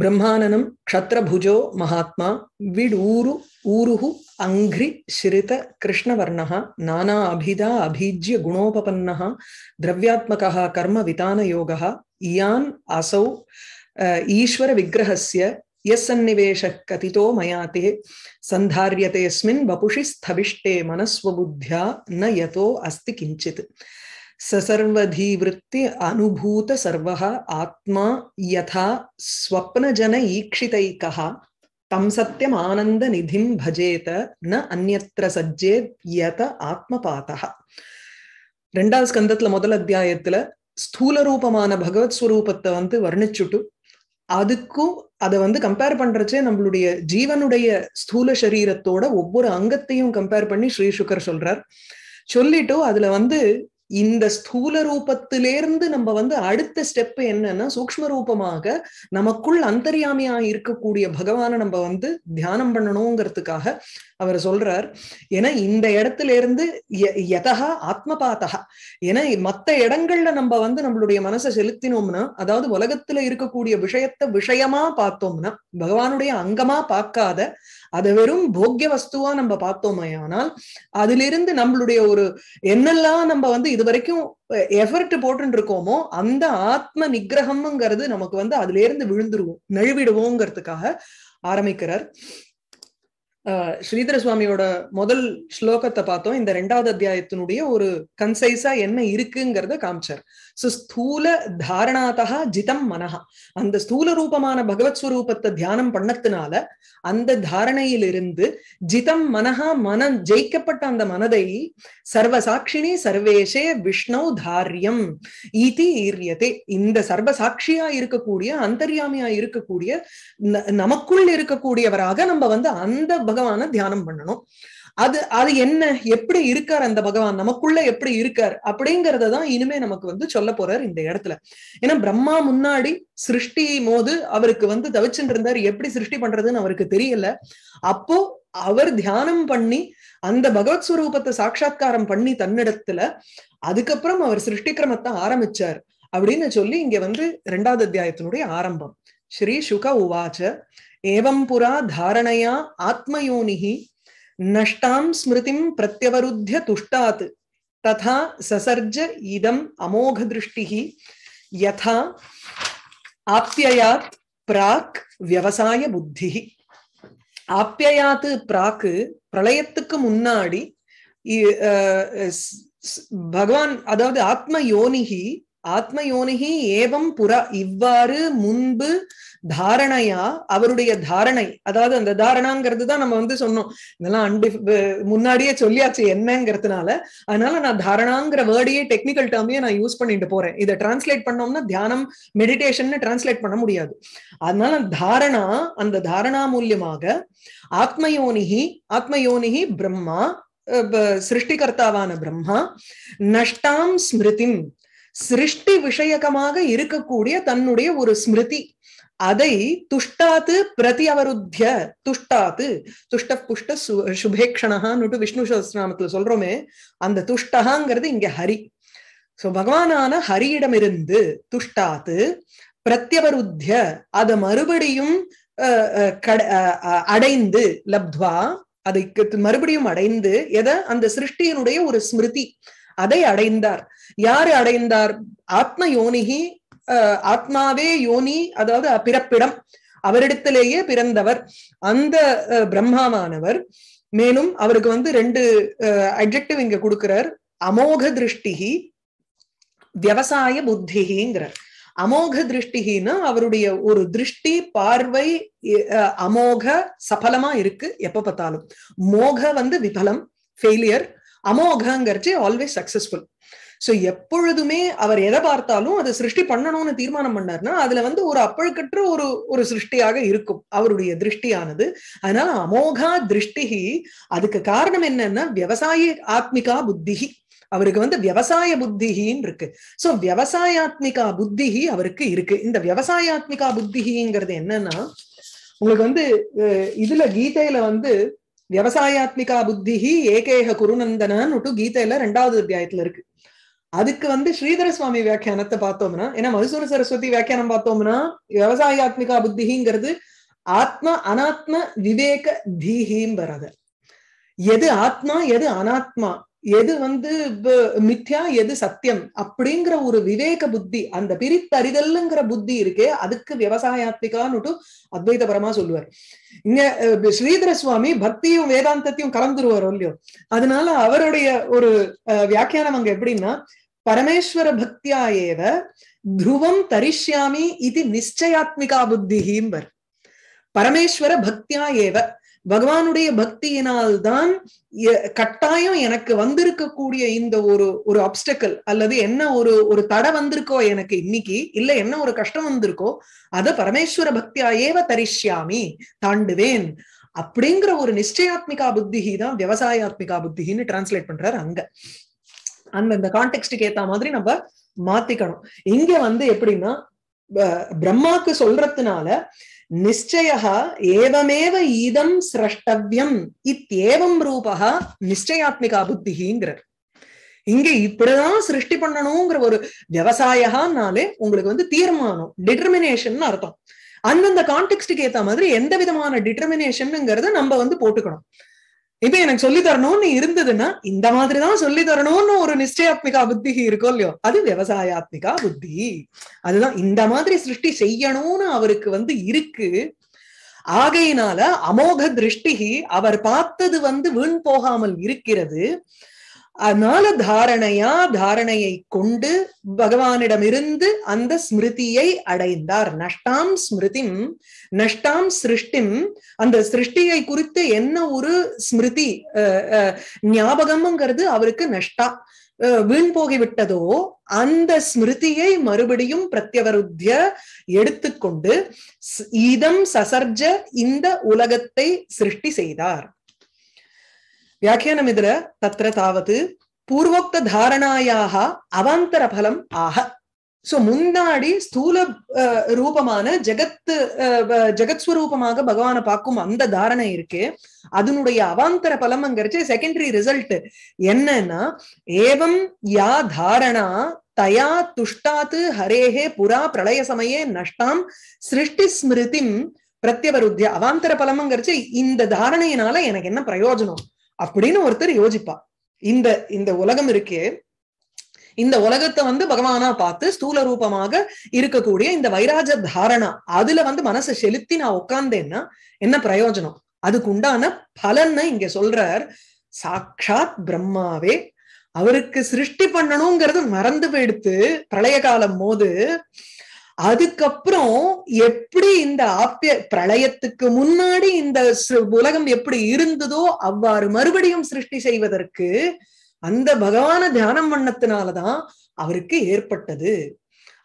ಬ್ರಹ್ಮಾನನಂ ಕ್ಷತ್ರಭುಜೋ Mahatma we'd ಊರು ಊರು ಅಂಘ್ರಿ ಶ್ರಿತ ಕೃಷ್ಣವರ್ಣ ನಾನಾ ಅಭಿದ ಅಭೀಜ್ಯ ಗುಣೋಪನ್ನ ದ್ರವ್ಯಾತ್ಮಕ ಕರ್ಮ ವಿತಾನಯೋಗ ಇಯಾನ್ ಆಸೌ ಈಶ್ವರ ವಿಗ್ರಹಸ್ಯ यन्निवेश कथितो मया ते सन्धार्यतेऽस्मिन् वपुषि स्थविष्टे मनस्वबुद्ध्या न यतो अस्ति किञ्चित् சசர்வதீவிருத்தி அனுபூத சர்வகா ஆத்மா யதா ஸ்வப்னஜன ஈக்ஷிதைக்கா தம் சத்தியம் ஆனந்த நிதிம் பஜேத ந அந்நத்திர சஜ்ஜேத் யத ஆத்மபாதா ரெண்டாவது ஸ்கந்தத்துல முதல் அத்தியாயத்துல ஸ்தூல ரூபமான பகவத் ஸ்வரூபத்தை வந்து வர்ணிச்சுட்டு அதுக்கும் அதை வந்து கம்பேர் பண்றச்சே நம்மளுடைய ஜீவனுடைய ஸ்தூல சரீரத்தோட ஒவ்வொரு அங்கத்தையும் கம்பேர் பண்ணி ஸ்ரீ சுகர் சொல்றார் சொல்லிட்டு அதுல வந்து இந்த ஸ்தூல ரூபத்திலேருந்து நம்ம வந்து அடுத்த ஸ்டெப் என்னன்னா சூக்ம ரூபமாக நமக்குள் அந்தரியாமையா இருக்கக்கூடிய பகவான நம்ம வந்து தியானம் பண்ணணுங்கிறதுக்காக அவர் சொல்றார் ஏன்னா இந்த இடத்துல இருந்து எதகா ஆத்மபாத்தகா ஏன்னா மத்த இடங்கள்ல நம்ம வந்து நம்மளுடைய மனசை செலுத்தினோம்னா அதாவது உலகத்துல இருக்கக்கூடிய விஷயத்த விஷயமா பார்த்தோம்னா பகவானுடைய அங்கமா பார்க்காத அதை வெறும் போக்கிய வஸ்துவா நம்ம பார்த்தோமே ஆனால் அதிலிருந்து நம்மளுடைய ஒரு என்னெல்லாம் நம்ம வந்து இது வரைக்கும் எஃபர்ட் போட்டு இருக்கோமோ அந்த ஆத்ம நிகிரகம்ங்கிறது நமக்கு வந்து அதுல இருந்து விழுந்துருவோம் நழுவிடுவோங்கிறதுக்காக ஆரம்பிக்கிறார் ஸ்ரீதர சுவாமியோட முதல் ஸ்லோகத்தை பார்த்தோம் இந்த ரெண்டாவது அத்தியாயத்தினுடைய ஒரு கன்சைஸா என்ன இருக்குங்கிறத காமிச்சார் சோ ஸ்தூல தாரணாத்தக ஜிதம் மனஹா அந்த ஸ்தூல ரூபமான பகவத் ஸ்வரூபத்தை தியானம் பண்ணத்தினால அந்த தாரணையிலிருந்து ஜிதம் மனஹா மனம் ஜெயிக்கப்பட்ட அந்த மனதை சர்வசாட்சினி சர்வேஷே விஷ்ணு தாரியம் ஈதி ஈரியதே இந்த சர்வசாட்சியா இருக்கக்கூடிய அந்தர்யாமியா இருக்கக்கூடிய நமக்குள் இருக்கக்கூடியவராக நம்ம வந்து அந்த பகவான தியானம் பண்ணணும் அது அது என்ன எப்படி இருக்கார் அந்த பகவான் நமக்குள்ள எப்படி இருக்கார் அப்படிங்கறத தான் இனிமே நமக்கு வந்து சொல்ல போறார் இந்த இடத்துல ஏன்னா பிரம்மா முன்னாடி சிருஷ்டி மோது அவருக்கு வந்து தவிச்சுட்டு இருந்தார் எப்படி சிருஷ்டி பண்றதுன்னு அவருக்கு தெரியல அப்போ அவர் தியானம் பண்ணி அந்த பகவத் ஸ்வரூபத்தை சாட்சா்காரம் பண்ணி தன்னிடத்துல அதுக்கப்புறம் அவர் சிருஷ்டி கிரமத்தை ஆரம்பிச்சார் அப்படின்னு சொல்லி இங்க வந்து ரெண்டாவது அத்தியாயத்தினுடைய ஆரம்பம் ஸ்ரீ சுக உவாச்ச ஏவம் புரா தாரணையா ஆத்மயோனிகி நஷ்டாம் ஸ்மிருதிம் பிரத்யவருத்திய துஷ்டாத் ததா சசர்ஜ இதம் அமோக திருஷ்டிகி யதா ஆப்யயாத் பிராக் விவசாய புத்தி ஆப்யயாத்து பிராக்கு பிரளயத்துக்கு முன்னாடி பகவான் அதாவது ஆத்ம யோனிகி ஆத்ம யோனிகி ஏவம் புற இவ்வாறு முன்பு தாரணையா அவருடைய தாரணை அதாவது அந்த தாரணாங்கிறது தான் நம்ம வந்து சொன்னோம் இதெல்லாம் அண்டி முன்னாடியே சொல்லியாச்சு என்னங்கிறதுனால அதனால நான் தாரணாங்கிற வேர்டையே டெக்னிக்கல் டேர்மையே நான் யூஸ் பண்ணிட்டு போறேன் இதை டிரான்ஸ்லேட் பண்ணோம்னா தியானம் மெடிடேஷன் டிரான்ஸ்லேட் பண்ண முடியாது அதனால தாரணா அந்த தாரணா மூலியமாக ஆத்மயோனிகி ஆத்மயோனிகி பிரம்மா சிருஷ்டிகர்த்தாவான பிரம்மா நஷ்டாம் ஸ்மிருதி சிருஷ்டி விஷயகமாக இருக்கக்கூடிய தன்னுடைய ஒரு ஸ்மிருதி அதை துஷ்டாத்து பிரதி அவருத்திய துஷ்டாத்து துஷ்ட புஷ்ட சு சுபேக்ஷணஹான்னுட்டு விஷ்ணு சஹசிரநாமத்துல சொல்றோமே அந்த துஷ்டகாங்கிறது இங்க ஹரி சோ பகவானான ஹரியிடமிருந்து துஷ்டாத்து பிரத்யவருத்திய அத மறுபடியும் அடைந்து லப்துவா அதை மறுபடியும் அடைந்து எதை அந்த சிருஷ்டியினுடைய ஒரு ஸ்மிருதி அதை அடைந்தார் யாரு அடைந்தார் ஆத்ம யோனிகி ஆத்மாவே யோனி அதாவது பிறப்பிடம் அவரிடத்திலேயே பிறந்தவர் அந்த பிரம்மாவானவர் மேலும் அவருக்கு வந்து ரெண்டு அட்ஜெக்டிவ் இங்க கொடுக்கிறார் அமோக திருஷ்டிகி விவசாய புத்திகிங்கிறார் அமோக திருஷ்டிகின்னா அவருடைய ஒரு திருஷ்டி பார்வை அமோக சபலமா இருக்கு எப்ப பார்த்தாலும் மோக வந்து விபலம் ஃபெயிலியர் அமோகங்கிறது ஆல்வேஸ் சக்சஸ்ஃபுல் சோ எப்பொழுதுமே அவர் எதை பார்த்தாலும் அதை சிருஷ்டி பண்ணணும்னு தீர்மானம் பண்ணார்னா அதுல வந்து ஒரு அப்பழுக்கற்ற ஒரு ஒரு சிருஷ்டியாக இருக்கும் அவருடைய திருஷ்டியானது அதனால அமோகா திருஷ்டிகி அதுக்கு காரணம் என்னன்னா விவசாய ஆத்மிகா புத்திகி அவருக்கு வந்து விவசாய புத்திகின்னு இருக்கு சோ விவசாயாத்மிகா புத்திகி அவருக்கு இருக்கு இந்த விவசாயாத்மிகா புத்திகிங்கிறது என்னன்னா உங்களுக்கு வந்து இதுல கீதையில வந்து விவசாயாத்மிகா புத்திகி ஏகேக குருநந்தனான்னு கீதையில ரெண்டாவது அத்தியாயத்துல இருக்கு அதுக்கு வந்து ஸ்ரீதர சுவாமி வியாக்கியானத்தை பார்த்தோம்னா ஏன்னா மதுசூர சரஸ்வதி வியாக்கியானம் பார்த்தோம்னா விவசாய ஆத்மிகா புத்திங்கிறது ஆத்மா அனாத்ம விவேக தீஹிம் வரது எது ஆத்மா எது அனாத்மா எது வந்து மித்யா எது சத்தியம் அப்படிங்கிற ஒரு விவேக புத்தி அந்த பிரித்தறிதல்ங்கிற புத்தி இருக்கே அதுக்கு விவசாயாத்மிகான்னு அத்வைதபரமா சொல்லுவார் இங்க ஸ்ரீதர சுவாமி பக்தியும் வேதாந்தத்தையும் கலந்துருவார் இல்லையோ அதனால அவருடைய ஒரு வியாக்கியானம் அங்க எப்படின்னா பரமேஸ்வர பக்தியா ஏவ துருவம் தரிஷ்யாமி இது நிச்சயாத்மிகா புத்திகிம்பர் பரமேஸ்வர பக்தியா ஏவ பகவானுடைய பக்தியினால்தான் கட்டாயம் எனக்கு வந்திருக்கக்கூடிய இந்த ஒரு ஒரு அப்டக்கல் அல்லது என்ன ஒரு ஒரு தடை வந்திருக்கோ எனக்கு இன்னைக்கு இல்ல என்ன ஒரு கஷ்டம் வந்திருக்கோ அத பரமேஸ்வர பக்தியா ஏவ தரிஷ்யாமி தாண்டுவேன் அப்படிங்கிற ஒரு நிச்சயாத்மிகா புத்திகி தான் விவசாயாத்மிகா புத்திகின்னு டிரான்ஸ்லேட் பண்றாரு அங்க இந்த கான்டெக்ட்டுக்கு ஏத்த மாதிரி நம்ம மாத்திக்கணும் இங்க வந்து எப்படின்னா பிரம்மாக்கு சொல்றதுனால நிச்சயா ஏவமேவ ஈதம் சிரஷ்டவியம் இத்தேவம் ரூபா நிச்சயாத்மிகா புத்திங்கிறார் இங்க இப்படிதான் சிருஷ்டி பண்ணணுங்கிற ஒரு விவசாயம்னாலே உங்களுக்கு வந்து தீர்மானம் டிட்டர்மினேஷன் அர்த்தம் அந்தந்த கான்டெக்ட்டுக்கு ஏத்த மாதிரி எந்த விதமான டிட்டர்மினேஷன்ங்கிறத நம்ம வந்து போட்டுக்கணும் இப்ப எனக்கு சொல்லி தரணும்னு இருந்ததுன்னா இந்த மாதிரிதான் சொல்லி தரணும்னு ஒரு நிச்சயாத்மிகா புத்தி இருக்கும் இல்லையோ அது விவசாயாத்மிகா புத்தி அதுதான் இந்த மாதிரி சிருஷ்டி செய்யணும்னு அவருக்கு வந்து இருக்கு ஆகையினால அமோக திருஷ்டிகி அவர் பார்த்தது வந்து வீண் போகாமல் இருக்கிறது அதனால தாரணையா தாரணையை கொண்டு பகவானிடமிருந்து அந்த ஸ்மிருதியை அடைந்தார் நஷ்டாம் ஸ்மிருதிம் நஷ்டாம் சிருஷ்டிம் அந்த சிருஷ்டியை குறித்து என்ன ஒரு ஸ்மிருதி ஞாபகம்ங்கிறது அவருக்கு நஷ்டா வீண் போகிவிட்டதோ அந்த ஸ்மிருதியை மறுபடியும் பிரத்யவருத்திய எடுத்துக்கொண்டு இதம் சசர்ஜ இந்த உலகத்தை சிருஷ்டி செய்தார் வியாக்கியானம் இதுல தத்திர தாவது பூர்வோக்த தாரணாயாக அவாந்தர பலம் ஆக சோ முன்னாடி ஸ்தூல ரூபமான ஜெகத்து ஜெகத் ஸ்வரூபமாக பகவான பார்க்கும் அந்த தாரணை இருக்கு அதனுடைய அவாந்தர பலம் அங்கரிச்சு செகண்டரி ரிசல்ட் என்னன்னா ஏவம் யா தாரணா தயா துஷ்டாத்து ஹரேஹே புரா பிரளய சமயே நஷ்டாம் சிருஷ்டி ஸ்மிருதிம் பிரத்யவருத்திய அவாந்தர பலம்ங்கிறச்சு இந்த தாரணையினால எனக்கு என்ன பிரயோஜனம் அப்படின்னு ஒருத்தர் யோசிப்பா இந்த இந்த உலகம் இருக்கே இந்த உலகத்தை வந்து பகவானா பார்த்து ஸ்தூல ரூபமாக இருக்கக்கூடிய இந்த வைராஜ தாரணா அதுல வந்து மனசை செலுத்தி நான் உட்கார்ந்தேன்னா என்ன பிரயோஜனம் அதுக்கு உண்டான பலன்னு இங்க சொல்றார் சாட்சாத் பிரம்மாவே அவருக்கு சிருஷ்டி பண்ணணுங்கிறது மறந்து போயிடுத்து பிரளய காலம் போது அதுக்கப்புறம் எப்படி இந்த ஆப்பிய பிரளயத்துக்கு முன்னாடி இந்த உலகம் எப்படி இருந்ததோ அவ்வாறு மறுபடியும் சிருஷ்டி செய்வதற்கு அந்த பகவான தியானம் பண்ணத்தினாலதான் அவருக்கு ஏற்பட்டது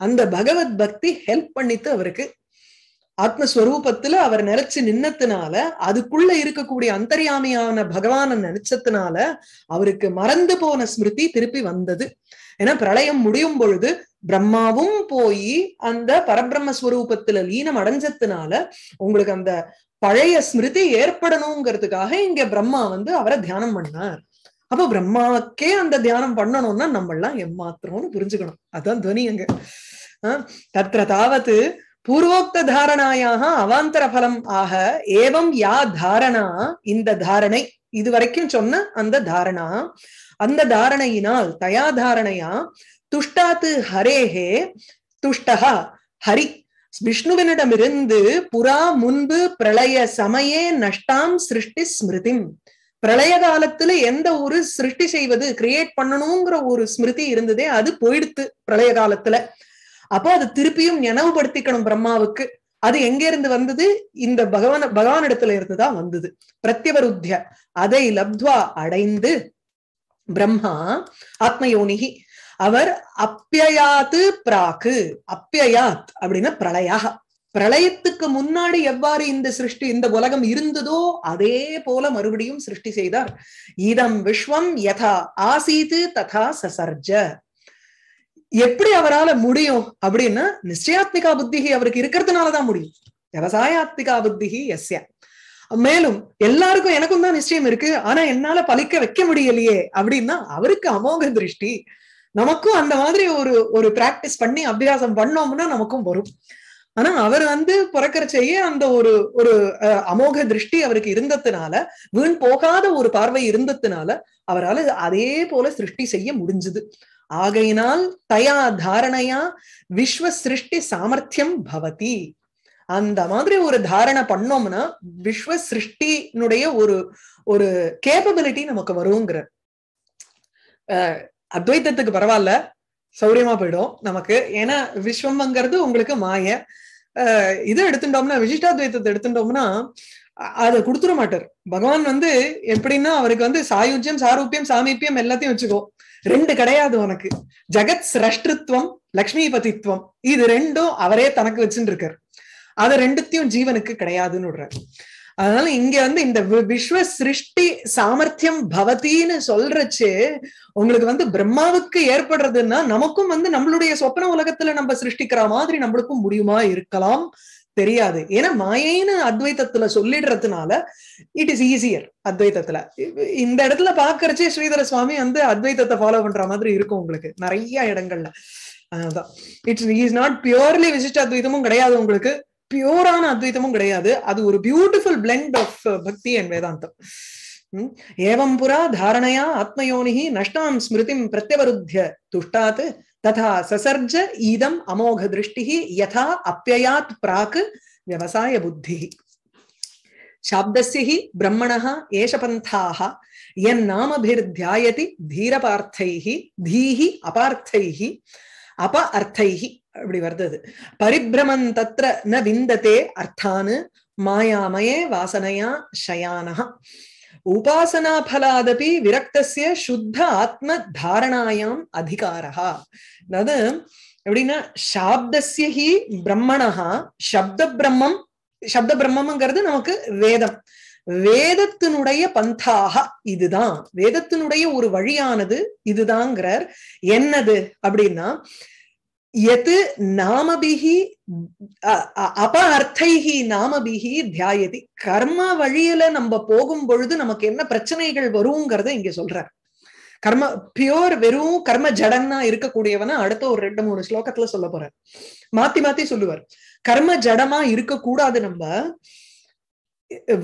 அந்த பகவத் பக்தி ஹெல்ப் பண்ணித்து அவருக்கு ஆத்மஸ்வரூபத்துல அவர் நினைச்சு நின்னத்தினால அதுக்குள்ள இருக்கக்கூடிய அந்தரியாமையான பகவான நினைச்சதுனால அவருக்கு மறந்து போன ஸ்மிருதி திருப்பி வந்தது ஏன்னா பிரளயம் முடியும் பொழுது பிரம்மாவும் போய் அந்த பரபிரம்மஸ்வரூபத்துல லீனம் அடைஞ்சதுனால உங்களுக்கு அந்த பழைய ஸ்மிருதி ஏற்படணுங்கிறதுக்காக இங்க பிரம்மா வந்து அவரை தியானம் பண்ணார் அப்ப பிரம்மாவுக்கே அந்த தியானம் பண்ணணும்னா நம்ம எல்லாம் எம்மாத்திரம்னு புரிஞ்சுக்கணும் அதான் துவனி அங்க தத்திர தாவது பூர்வோக்த தாரணாயாக அவாந்தர பலம் ஆக ஏவம் யா தாரணா இந்த தாரணை இது வரைக்கும் சொன்ன அந்த தாரணா அந்த தாரணையினால் தயா தாரணையா துஷ்டாத்து ஹரேஹே துஷ்டஹா ஹரி விஷ்ணுவினிடமிருந்து புறா முன்பு பிரளய சமயே நஷ்டாம் சிருஷ்டி ஸ்மிருதி பிரளய காலத்துல எந்த ஒரு சிருஷ்டி செய்வது கிரியேட் பண்ணணுங்கிற ஒரு ஸ்மிருதி இருந்ததே அது போயிடுத்து பிரளய காலத்துல அப்போ அது திருப்பியும் நினைவுபடுத்திக்கணும் பிரம்மாவுக்கு அது எங்க இருந்து வந்தது இந்த பகவான பகவானிடத்துல இருந்துதான் வந்தது பிரத்யவருத்திய அதை லப்துவா அடைந்து பிரம்மா ஆத்ம யோனிகி அவர் அப்பயாத்து பிராக்கு அப்பயாத் அப்படின்னா பிரளயாக பிரளயத்துக்கு முன்னாடி எவ்வாறு இந்த சிருஷ்டி இந்த உலகம் இருந்ததோ அதே போல மறுபடியும் சிருஷ்டி செய்தார் இதம் விஸ்வம் யதா ஆசீத்து ததா சசர்ஜ எப்படி அவரால் முடியும் அப்படின்னா நிச்சயாத்மிகா புத்திகி அவருக்கு இருக்கிறதுனாலதான் முடியும் விவசாயாத்மிகா புத்திகி எஸ்யா மேலும் எல்லாருக்கும் எனக்கும் தான் நிச்சயம் இருக்கு ஆனா என்னால பழிக்க வைக்க முடியலையே அப்படின்னா அவருக்கு அமோக திருஷ்டி நமக்கும் அந்த மாதிரி ஒரு ஒரு பிராக்டிஸ் பண்ணி அபியாசம் பண்ணோம்னா நமக்கும் வரும் ஆனா அவர் வந்து பிறக்கிற செய்ய அந்த ஒரு ஒரு அமோக திருஷ்டி அவருக்கு இருந்ததுனால வீண் போகாத ஒரு பார்வை இருந்ததுனால அவரால் அதே போல சிருஷ்டி செய்ய முடிஞ்சது ஆகையினால் தயா தாரணையா விஸ்வ சிருஷ்டி சாமர்த்தியம் பவதி அந்த மாதிரி ஒரு தாரணை பண்ணோம்னா விஸ்வ சிருஷ்டினுடைய ஒரு ஒரு கேப்பபிலிட்டி நமக்கு வருங்கிற அத்வைத்தத்துக்கு பரவாயில்ல சௌரியமா போயிடும் நமக்கு ஏன்னா விஸ்வம்ங்கிறது உங்களுக்கு மாய இதை எடுத்துட்டோம்னா விசிஷ்டாத்வைத்தத்தை எடுத்துட்டோம்னா அதை கொடுத்துட மாட்டார் பகவான் வந்து எப்படின்னா அவருக்கு வந்து சாயுஜ்யம் சாரூபியம் சாமீபியம் எல்லாத்தையும் வச்சுக்கோ ரெண்டு கிடையாது உனக்கு ஜெகத் சிரஷ்டத்துவம் லக்ஷ்மிபதித்துவம் இது ரெண்டும் அவரே தனக்கு வச்சுட்டு இருக்காரு அதை ரெண்டுத்தையும் ஜீவனுக்கு கிடையாதுன்னு விடுறாரு அதனால இங்க வந்து இந்த விஸ்வ சிருஷ்டி சாமர்த்தியம் பவத்தின்னு சொல்றச்சு உங்களுக்கு வந்து பிரம்மாவுக்கு ஏற்படுறதுன்னா நமக்கும் வந்து நம்மளுடைய சொப்ன உலகத்துல நம்ம சிருஷ்டிக்கிற மாதிரி நம்மளுக்கும் முடியுமா இருக்கலாம் தெரியாது ஏன்னா மாயைன்னு அத்வைத்தத்துல சொல்லிடுறதுனால இட் இஸ் ஈஸியர் அத்வைத்தத்துல இந்த இடத்துல பாக்குறச்சே ஸ்ரீதர சுவாமி வந்து அத்வைத்தத்தை ஃபாலோ பண்ற மாதிரி இருக்கும் உங்களுக்கு நிறைய இடங்கள்ல அதுதான் இட்ஸ் இஸ் நாட் பியூர்லி விசிஷ்ட அத்வைதமும் கிடையாது உங்களுக்கு பியூரான அத்வைத்தமும் கிடையாது அது ஒரு beautiful blend of bhakti and Vedantam ஏவம் புரா தாரணையா ஆத்மயோனிஹி நஷ்டாம் ஸ்மிருதிம் பிரத்யவருத்திய துஷ்டாத் ததா சசர்ஜ ஈதம் அமோக திருஷ்டி யதா அப்பயாத் பிராக் விவசாய புத்தி சாப்தசி பிரம்மணः ஏஷ பந்தாக பந்தாः தியாயதி தீரபார்த்தைஹி தீஹி அபார்த்தைஹி அப அர்த்தைஹி அப்படி வருது பரிபிரமன் தத்திர ந விந்ததே அர்த்தானு மாயாமயே வாசனையா ஷயானஹா உபாசனா பலாதபி விரக்தசிய சுத்த ஆத்ம தாரணாயாம் அதிகாரா அதாவது எப்படின்னா சாப்தசிய ஹி பிரம்மணஹா சப்த பிரம்மம் சப்த பிரம்மம்ங்கிறது நமக்கு வேதம் வேதத்தினுடைய பந்தாக இதுதான் வேதத்தினுடைய ஒரு வழியானது இதுதாங்கிறார் என்னது அப்படின்னா यत् நாமபிः அப அர்த்தைகி நாமபிகி தியாயதி கர்ம வழியில நம்ம போகும் பொழுது நமக்கு என்ன பிரச்சனைகள் வருங்கிறத இங்க சொல்ற கர்ம பியோர் வெறும் கர்ம ஜடன்னா இருக்கக்கூடியவனா அடுத்த ஒரு ரெண்டு மூணு ஸ்லோகத்துல சொல்ல போற மாத்தி மாத்தி சொல்லுவார் கர்ம ஜடமா இருக்கக்கூடாது நம்ம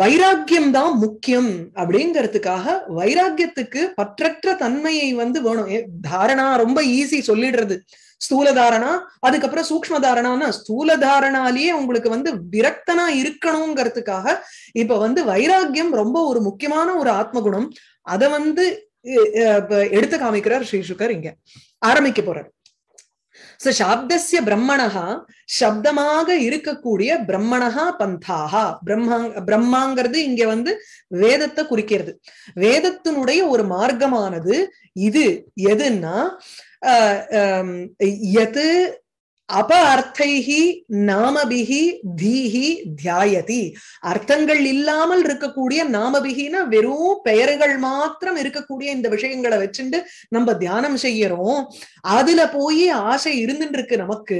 வைராக்கியம் தான் முக்கியம் அப்படிங்கிறதுக்காக வைராக்கியத்துக்கு பற்றற்ற தன்மையை வந்து வேணும் தாரணா ரொம்ப ஈஸி சொல்லிடுறது ஸ்தூல தாரணா அதுக்கப்புறம் சூக்ம தாரணான்னா ஸ்தூல தாரணாலேயே உங்களுக்கு வந்து விரக்தனா இருக்கணுங்கிறதுக்காக இப்ப வந்து வைராக்கியம் ரொம்ப ஒரு முக்கியமான ஒரு ஆத்மகுணம் அதை வந்து எடுத்து காமிக்கிறார் ஸ்ரீசுகர் இங்க ஆரம்பிக்க போறார் சோ சாப்தசிய பிரம்மணகா சப்தமாக இருக்கக்கூடிய பிரம்மணகா பந்தாகா பிரம்மா பிரம்மாங்கிறது இங்க வந்து வேதத்தை குறிக்கிறது வேதத்தினுடைய ஒரு மார்க்கமானது இது எதுன்னா எது அப அர்த்தைகி நாமபிகி தீஹி தியாயதி அர்த்தங்கள் இல்லாமல் இருக்கக்கூடிய நாமபிகினா வெறும் பெயர்கள் மாத்திரம் இருக்கக்கூடிய இந்த விஷயங்களை வச்சுட்டு நம்ம தியானம் செய்யறோம் அதுல போய் ஆசை இருந்துட்டு இருக்கு நமக்கு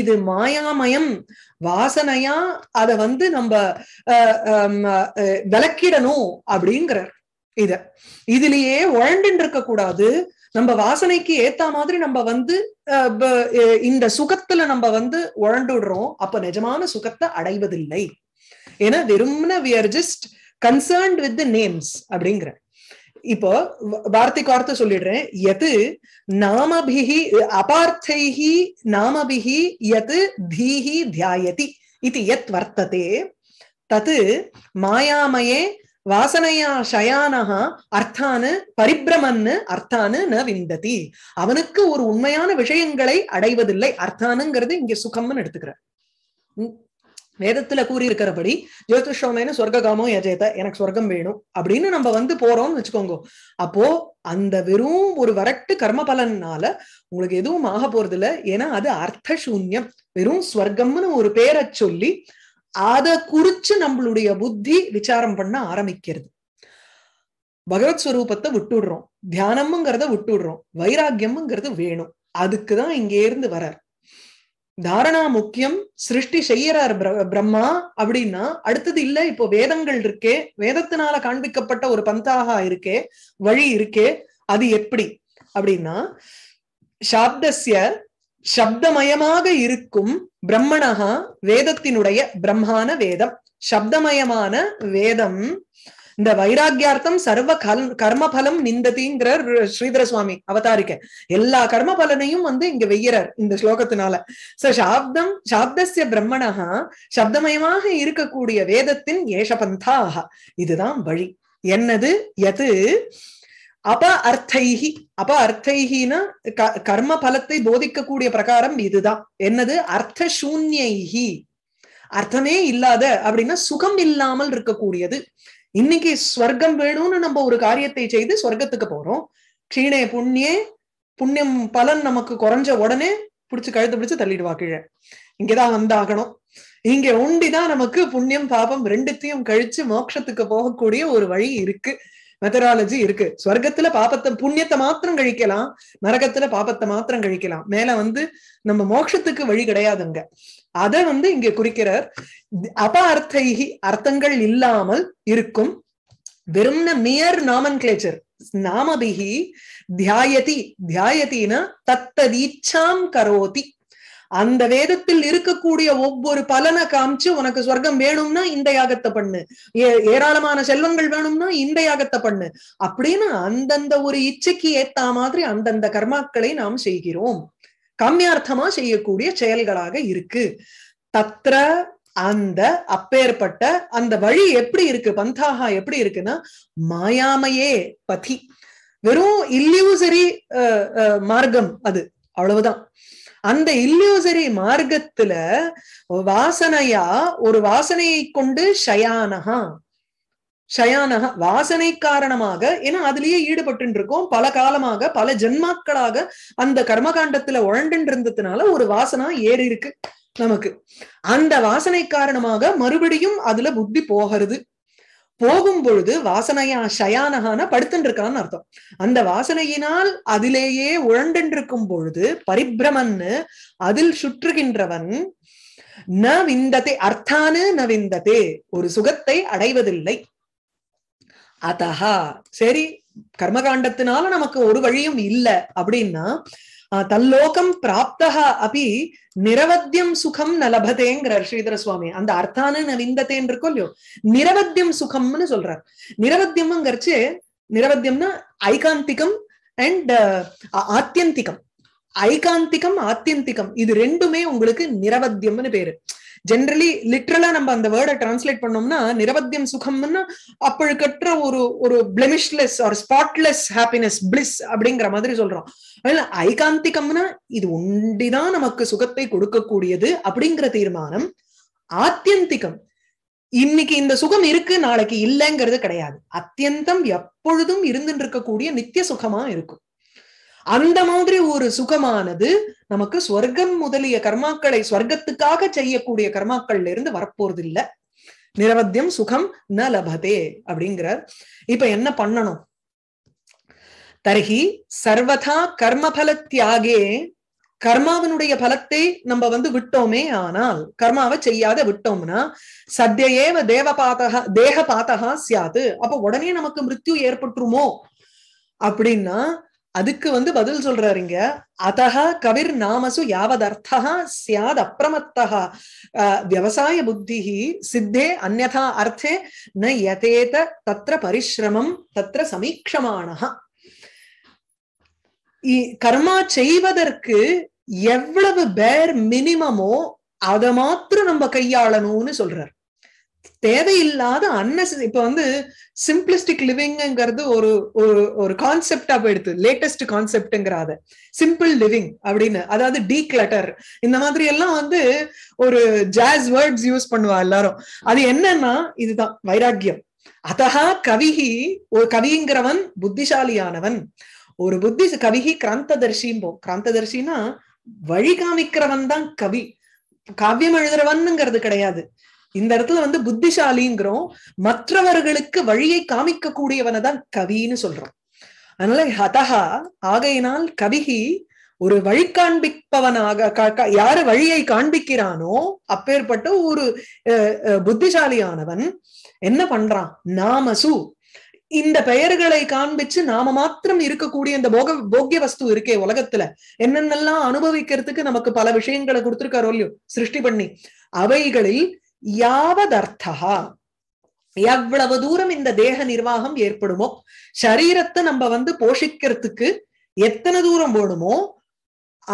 இது மாயாமயம் வாசனையா அத வந்து நம்ம விளக்கிடணும் அப்படிங்கிறார் இத இதுலயே உழண்டுன்னு இருக்கக்கூடாது கூடாது நம்ம வாசனைக்கு ஏத்த மாதிரி நம்ம வந்து இந்த சுகத்துல நம்ம வந்து உழண்டுடுறோம் அப்ப நிஜமான சுகத்தை அடைவதில்லை ஏன்னா வெறும்ன we are just concerned with names அப்படிங்கிற இப்போ வார்த்தை வார்த்தை சொல்லிடுறேன் எது நாமபிஹி அபார்த்தைஹி நாமபிஹி எது தீஹி தியாயதி இது எத் வர்த்ததே தத்து மாயாமயே வாசனையா ஷயானஹா அர்த்தானு பரிபிரமன்னு அர்த்தானு ந விந்ததி அவனுக்கு ஒரு உண்மையான விஷயங்களை அடைவதில்லை அர்த்தானுங்கிறது இங்க சுகம்னு எடுத்துக்கிறார் வேதத்துல கூறியிருக்கிறபடி ஜோதிஷோமேனு சொர்க்ககாமோ யஜேத எனக்கு சொர்க்கம் வேணும் அப்படின்னு நம்ம வந்து போறோம்னு வச்சுக்கோங்க அப்போ அந்த வெறும் ஒரு வரட்டு கர்ம பலனால உங்களுக்கு எதுவும் ஆக போறது இல்லை ஏன்னா அது அர்த்த சூன்யம் வெறும் ஸ்வர்க்கம்னு ஒரு பேரை சொல்லி அதை குறிச்சு நம்மளுடைய புத்தி விசாரம் பண்ண ஆரம்பிக்கிறது பகவத் ஸ்வரூபத்தை விட்டுடுறோம் தியானமுங்கிறத விட்டுடுறோம் வைராக்கியம்ங்கிறது வேணும் அதுக்குதான் இங்கே இருந்து வர்றார் தாரணா முக்கியம் சிருஷ்டி செய்யறார் பிரம்மா அப்படின்னா அடுத்தது இல்ல இப்போ வேதங்கள் இருக்கே வேதத்தினால காண்பிக்கப்பட்ட ஒரு பந்தாக இருக்கே வழி இருக்கே அது எப்படி அப்படின்னா சாப்தஸ்ய சப்தமயமாக இருக்கும் பிரம்மணகா வேதத்தினுடைய பிரம்மான வேதம் சப்தமயமான வேதம் இந்த வைராக்கியார்த்தம் சர்வ கல் கர்மபலம் நிந்ததிங்கிற ஸ்ரீதர சுவாமி அவதாரிக்க எல்லா கர்ம பலனையும் வந்து இங்க வெய்யறார் இந்த ஸ்லோகத்தினால சோ சாப்தம் சாப்தசிய பிரம்மணகா சப்தமயமாக இருக்கக்கூடிய வேதத்தின் ஏஷபந்தாக இதுதான் வழி என்னது எது அப அர்த்தைகி அப க கர்ம பலத்தை போதிக்கக்கூடிய பிரகாரம் இதுதான் என்னது அர்த்த சூன்யைகி அர்த்தமே இல்லாத அப்படின்னா சுகம் இல்லாமல் இருக்கக்கூடியது இன்னைக்கு ஸ்வர்க்கம் வேணும்னு நம்ம ஒரு காரியத்தை செய்து ஸ்வர்க்கத்துக்கு போறோம் கீணே புண்ணியே புண்ணியம் பலன் நமக்கு குறைஞ்ச உடனே பிடிச்சு கழுத்து பிடிச்சு தள்ளிடுவா கீழே இங்கதான் வந்தாகணும் இங்க உண்டிதான் நமக்கு புண்ணியம் பாபம் ரெண்டுத்தையும் கழிச்சு மோட்சத்துக்கு போகக்கூடிய ஒரு வழி இருக்கு மெத்தடாலஜி இருக்கு ஸ்வர்க்கத்துல பாப்பத்தை புண்ணியத்தை மாத்திரம் கழிக்கலாம் நரகத்துல பாப்பத்தை மாத்திரம் கழிக்கலாம் மேல வந்து நம்ம மோட்சத்துக்கு வழி கிடையாதுங்க அத வந்து இங்க குறிக்கிறார் அபார்த்தைகி அர்த்தங்கள் இல்லாமல் இருக்கும் வெறும் மியர் நாமன் கிளேச்சர் நாமபிகி தியாயதி தியாயத்தின தத்ததீச்சாம் கரோதி அந்த வேதத்தில் இருக்கக்கூடிய ஒவ்வொரு பலனை காமிச்சு உனக்கு சொர்க்கம் வேணும்னா இந்த யாகத்தை பண்ணு ஏராளமான செல்வங்கள் வேணும்னா இந்த யாகத்தை பண்ணு அப்படின்னு அந்தந்த ஒரு இச்சைக்கு ஏத்தா மாதிரி அந்தந்த கர்மாக்களை நாம் செய்கிறோம் கம்மியார்த்தமா செய்யக்கூடிய செயல்களாக இருக்கு தத்ர அந்த அப்பேற்பட்ட அந்த வழி எப்படி இருக்கு பந்தாகா எப்படி இருக்குன்னா மாயாமையே பதி வெறும் இல்லியூசரி மார்க்கம் அது அவ்வளவுதான் அந்த இல்லியோசரி மார்க்கத்துல வாசனையா ஒரு வாசனையை கொண்டு ஷயானகா ஷயானக வாசனை காரணமாக ஏன்னா அதுலயே ஈடுபட்டு இருக்கோம் பல காலமாக பல ஜென்மாக்களாக அந்த கர்மகாண்டத்துல உழண்டு இருந்ததுனால ஒரு வாசனா ஏறி இருக்கு நமக்கு அந்த வாசனை காரணமாக மறுபடியும் அதுல புத்தி போகிறது போகும் பொழுது வாசனையா ஷயானகான இருக்கான்னு அர்த்தம் அந்த வாசனையினால் அதிலேயே உழண்டென்றிருக்கும் பொழுது பரிபிரமன்னு அதில் சுற்றுகின்றவன் ந விந்ததே அர்த்தானு ந விந்ததே ஒரு சுகத்தை அடைவதில்லை அதஹா சரி கர்மகாண்டத்தினால நமக்கு ஒரு வழியும் இல்லை அப்படின்னா தல்லோகம் பிராப்தா அப்படி நிரவத்தியம் சுகம் ந லபதேங்கிறார் ஸ்ரீதர சுவாமி அந்த அர்த்தான ந விந்தத்தேன் இருக்கோ இல்லையோ நிரவத்தியம் சுகம்னு சொல்றார் நிரவத்தியம்ங்கிறச்சு நிரவத்தியம்னா ஐகாந்திகம் அண்ட் ஆத்தியந்திகம் ஐகாந்திகம் ஆத்தியந்திகம் இது ரெண்டுமே உங்களுக்கு நிரவத்தியம்னு பேரு ஜென்ரலி லிட்ரலா நம்ம அந்த வேர்டை டிரான்ஸ்லேட் பண்ணோம்னா நிரபத்தியம் சுகம்னா கற்ற ஒரு ஒரு பிளெமிஷ்லெஸ் ஒரு ஸ்பாட்லெஸ் ஹாப்பினஸ் பிளிஸ் அப்படிங்கிற மாதிரி சொல்றோம் ஐகாந்திகம்னா இது உண்டிதான் நமக்கு சுகத்தை கொடுக்கக்கூடியது அப்படிங்கிற தீர்மானம் ஆத்தியந்திகம் இன்னைக்கு இந்த சுகம் இருக்கு நாளைக்கு இல்லைங்கிறது கிடையாது அத்தியந்தம் எப்பொழுதும் இருந்துட்டு இருக்கக்கூடிய நித்திய சுகமா இருக்கும் அந்த மாதிரி ஒரு சுகமானது நமக்கு ஸ்வர்க்கம் முதலிய கர்மாக்களை ஸ்வர்க்கத்துக்காக செய்யக்கூடிய கர்மாக்கள்ல இருந்து வரப்போறது இல்ல நிரவத்தியம் சுகம் ந லபதே அப்படிங்கிறார் இப்ப என்ன பண்ணணும் தர்ஹி சர்வதா கர்மபல தியாகே கர்மாவனுடைய பலத்தை நம்ம வந்து விட்டோமே ஆனால் கர்மாவை செய்யாத விட்டோம்னா சத்தியேவ தேவ பாத்தகா தேக பாத்தகா சியாது அப்ப உடனே நமக்கு மிருத்யு ஏற்பட்டுருமோ அப்படின்னா அதுக்கு வந்து பதில் சொல்றாருங்க இங்க அதஹா கவிர் நாமசு யாவதர்த்தா சியாத் அப்பிரமத்தா விவசாய புத்தி சித்தே அந்நதா அர்த்தே ந யதேத தத்திர பரிசிரமம் தத்திர சமீட்சமானஹா கர்மா செய்வதற்கு எவ்வளவு பேர் மினிமமோ அதை மாத்திரம் நம்ம கையாளணும்னு சொல்றாரு தேவையில்லாத அன்னெசரி இப்ப வந்து சிம்பிளிஸ்டிக் லிவிங்ங்கிறது ஒரு ஒரு ஒரு கான்செப்டா போயிடுது லேட்டஸ்ட் கான்செப்ட்ங்கிறாத சிம்பிள் லிவிங் அப்படின்னு அதாவது டீ கிளட்டர் இந்த மாதிரி எல்லாம் வந்து ஒரு ஜாஸ் வேர்ட்ஸ் யூஸ் பண்ணுவா எல்லாரும் அது என்னன்னா இதுதான் வைராக்கியம் அத்தகா கவிகி ஒரு கவிங்கிறவன் புத்திசாலியானவன் ஒரு புத்தி கவிகி கிராந்ததர்ஷிம்போம் கிராந்ததர்ஷின்னா வழி காமிக்கிறவன் தான் கவி காவியம் எழுதுறவன்ங்கிறது கிடையாது இந்த இடத்துல வந்து புத்திசாலிங்கிறோம் மற்றவர்களுக்கு வழியை காமிக்க கூடியவனை தான் கவின்னு சொல்றோம் அதனால ஹதஹா ஆகையினால் கவிகி ஒரு வழி காண்பிப்பவனாக யாரு வழியை காண்பிக்கிறானோ அப்பேற்பட்ட ஒரு புத்திசாலியானவன் என்ன பண்றான் நாமசு இந்த பெயர்களை காண்பிச்சு நாம மாத்திரம் இருக்கக்கூடிய இந்த போக போக்கிய வஸ்து இருக்கே உலகத்துல என்னென்னலாம் அனுபவிக்கிறதுக்கு நமக்கு பல விஷயங்களை கொடுத்திருக்காரோ இல்லையோ சிருஷ்டி பண்ணி அவைகளில் யாவதர்த்தா எவ்வளவு தூரம் இந்த தேக நிர்வாகம் ஏற்படுமோ சரீரத்தை நம்ம வந்து போஷிக்கிறதுக்கு எத்தனை தூரம் போடுமோ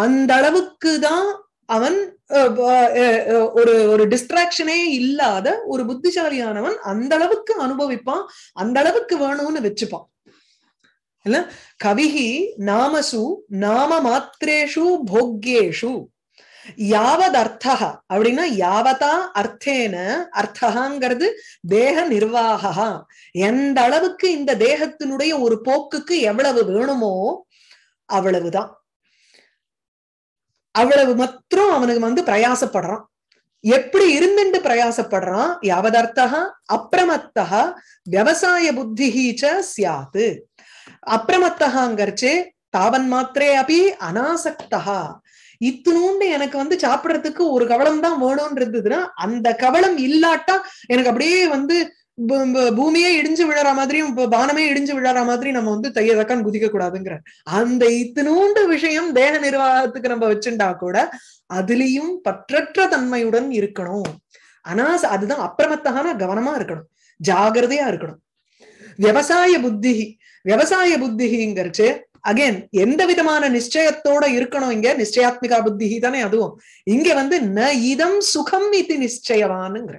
அந்த அளவுக்கு தான் அவன் ஒரு ஒரு டிஸ்ட்ராக்ஷனே இல்லாத ஒரு புத்திசாலியானவன் அந்த அளவுக்கு அனுபவிப்பான் அந்த அளவுக்கு வேணும்னு வச்சுப்பான் இல்ல கவிஹி நாமசு நாம மாத்திரேஷு போக்கியேஷு யாவத் அர்த்தா அப்படின்னா யாவதா அர்த்தேன அர்த்தகாங்கிறது தேக நிர்வாகா எந்த அளவுக்கு இந்த தேகத்தினுடைய ஒரு போக்குக்கு எவ்வளவு வேணுமோ அவ்வளவுதான் அவ்வளவு மாத்திரம் அவனுக்கு வந்து பிரயாசப்படுறான் எப்படி இருந்துட்டு பிரயாசப்படுறான் யாவதர்த்தகா அப்பிரமத்தா விவசாய புத்திஹீச்ச சியாத்து அப்பிரமத்தகாங்கிறச்சு தாவன் மாத்திரே அப்படி அனாசக்தா இத்தினூண்டு எனக்கு வந்து சாப்பிடுறதுக்கு ஒரு கவலம் தான் வேணும்னு இருந்ததுன்னா அந்த கவலம் இல்லாட்டா எனக்கு அப்படியே வந்து பூமியே இடிஞ்சு விழற மாதிரியும் பானமே இடிஞ்சு விழற மாதிரி நம்ம வந்து தையதக்கான் குதிக்க கூடாதுங்கிற அந்த இத்தினூண்டு விஷயம் தேக நிர்வாகத்துக்கு நம்ம வச்சுட்டா கூட அதுலயும் பற்றற்ற தன்மையுடன் இருக்கணும் ஆனா அதுதான் அப்பிரமத்தகான கவனமா இருக்கணும் ஜாகிரதையா இருக்கணும் விவசாய புத்தி விவசாய புத்திங்கிறச்சு அகேன் எந்த விதமான நிச்சயத்தோட இருக்கணும் இங்க நிச்சயாத்மிகா புத்தி தானே அதுவும் இங்க வந்து ந இதம் சுகம் இது நிச்சயவானுங்கிற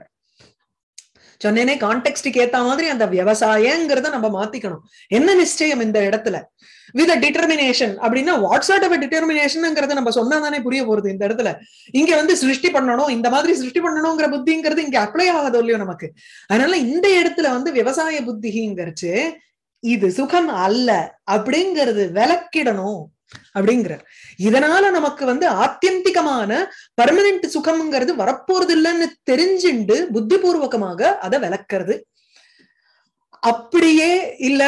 சொன்னேனே கான்டெக்ட் ஏத்த மாதிரி அந்த விவசாயங்கிறத நம்ம மாத்திக்கணும் என்ன நிச்சயம் இந்த இடத்துல வித் டிட்டர்மினேஷன் அப்படின்னா வாட்ஸ்அப் சார்ட் ஆஃப் டிட்டர்மினேஷன்ங்கிறத நம்ம சொன்னா தானே புரிய போறது இந்த இடத்துல இங்க வந்து சிருஷ்டி பண்ணணும் இந்த மாதிரி சிருஷ்டி பண்ணணும்ங்கிற புத்திங்கிறது இங்க அப்ளை ஆகாதோ இல்லையோ நமக்கு அதனால இந்த இடத்துல வந்து விவசாய புத்திங்கிறச்சு இது சுகம் அல்ல அப்படிங்கிறது விளக்கிடணும் அப்படிங்கிறார் இதனால நமக்கு வந்து ஆத்தியந்திகமான பர்மனன்ட் சுகம்ங்கிறது வரப்போறது இல்லைன்னு தெரிஞ்சுண்டு புத்தி பூர்வகமாக அதை விளக்குறது அப்படியே இல்ல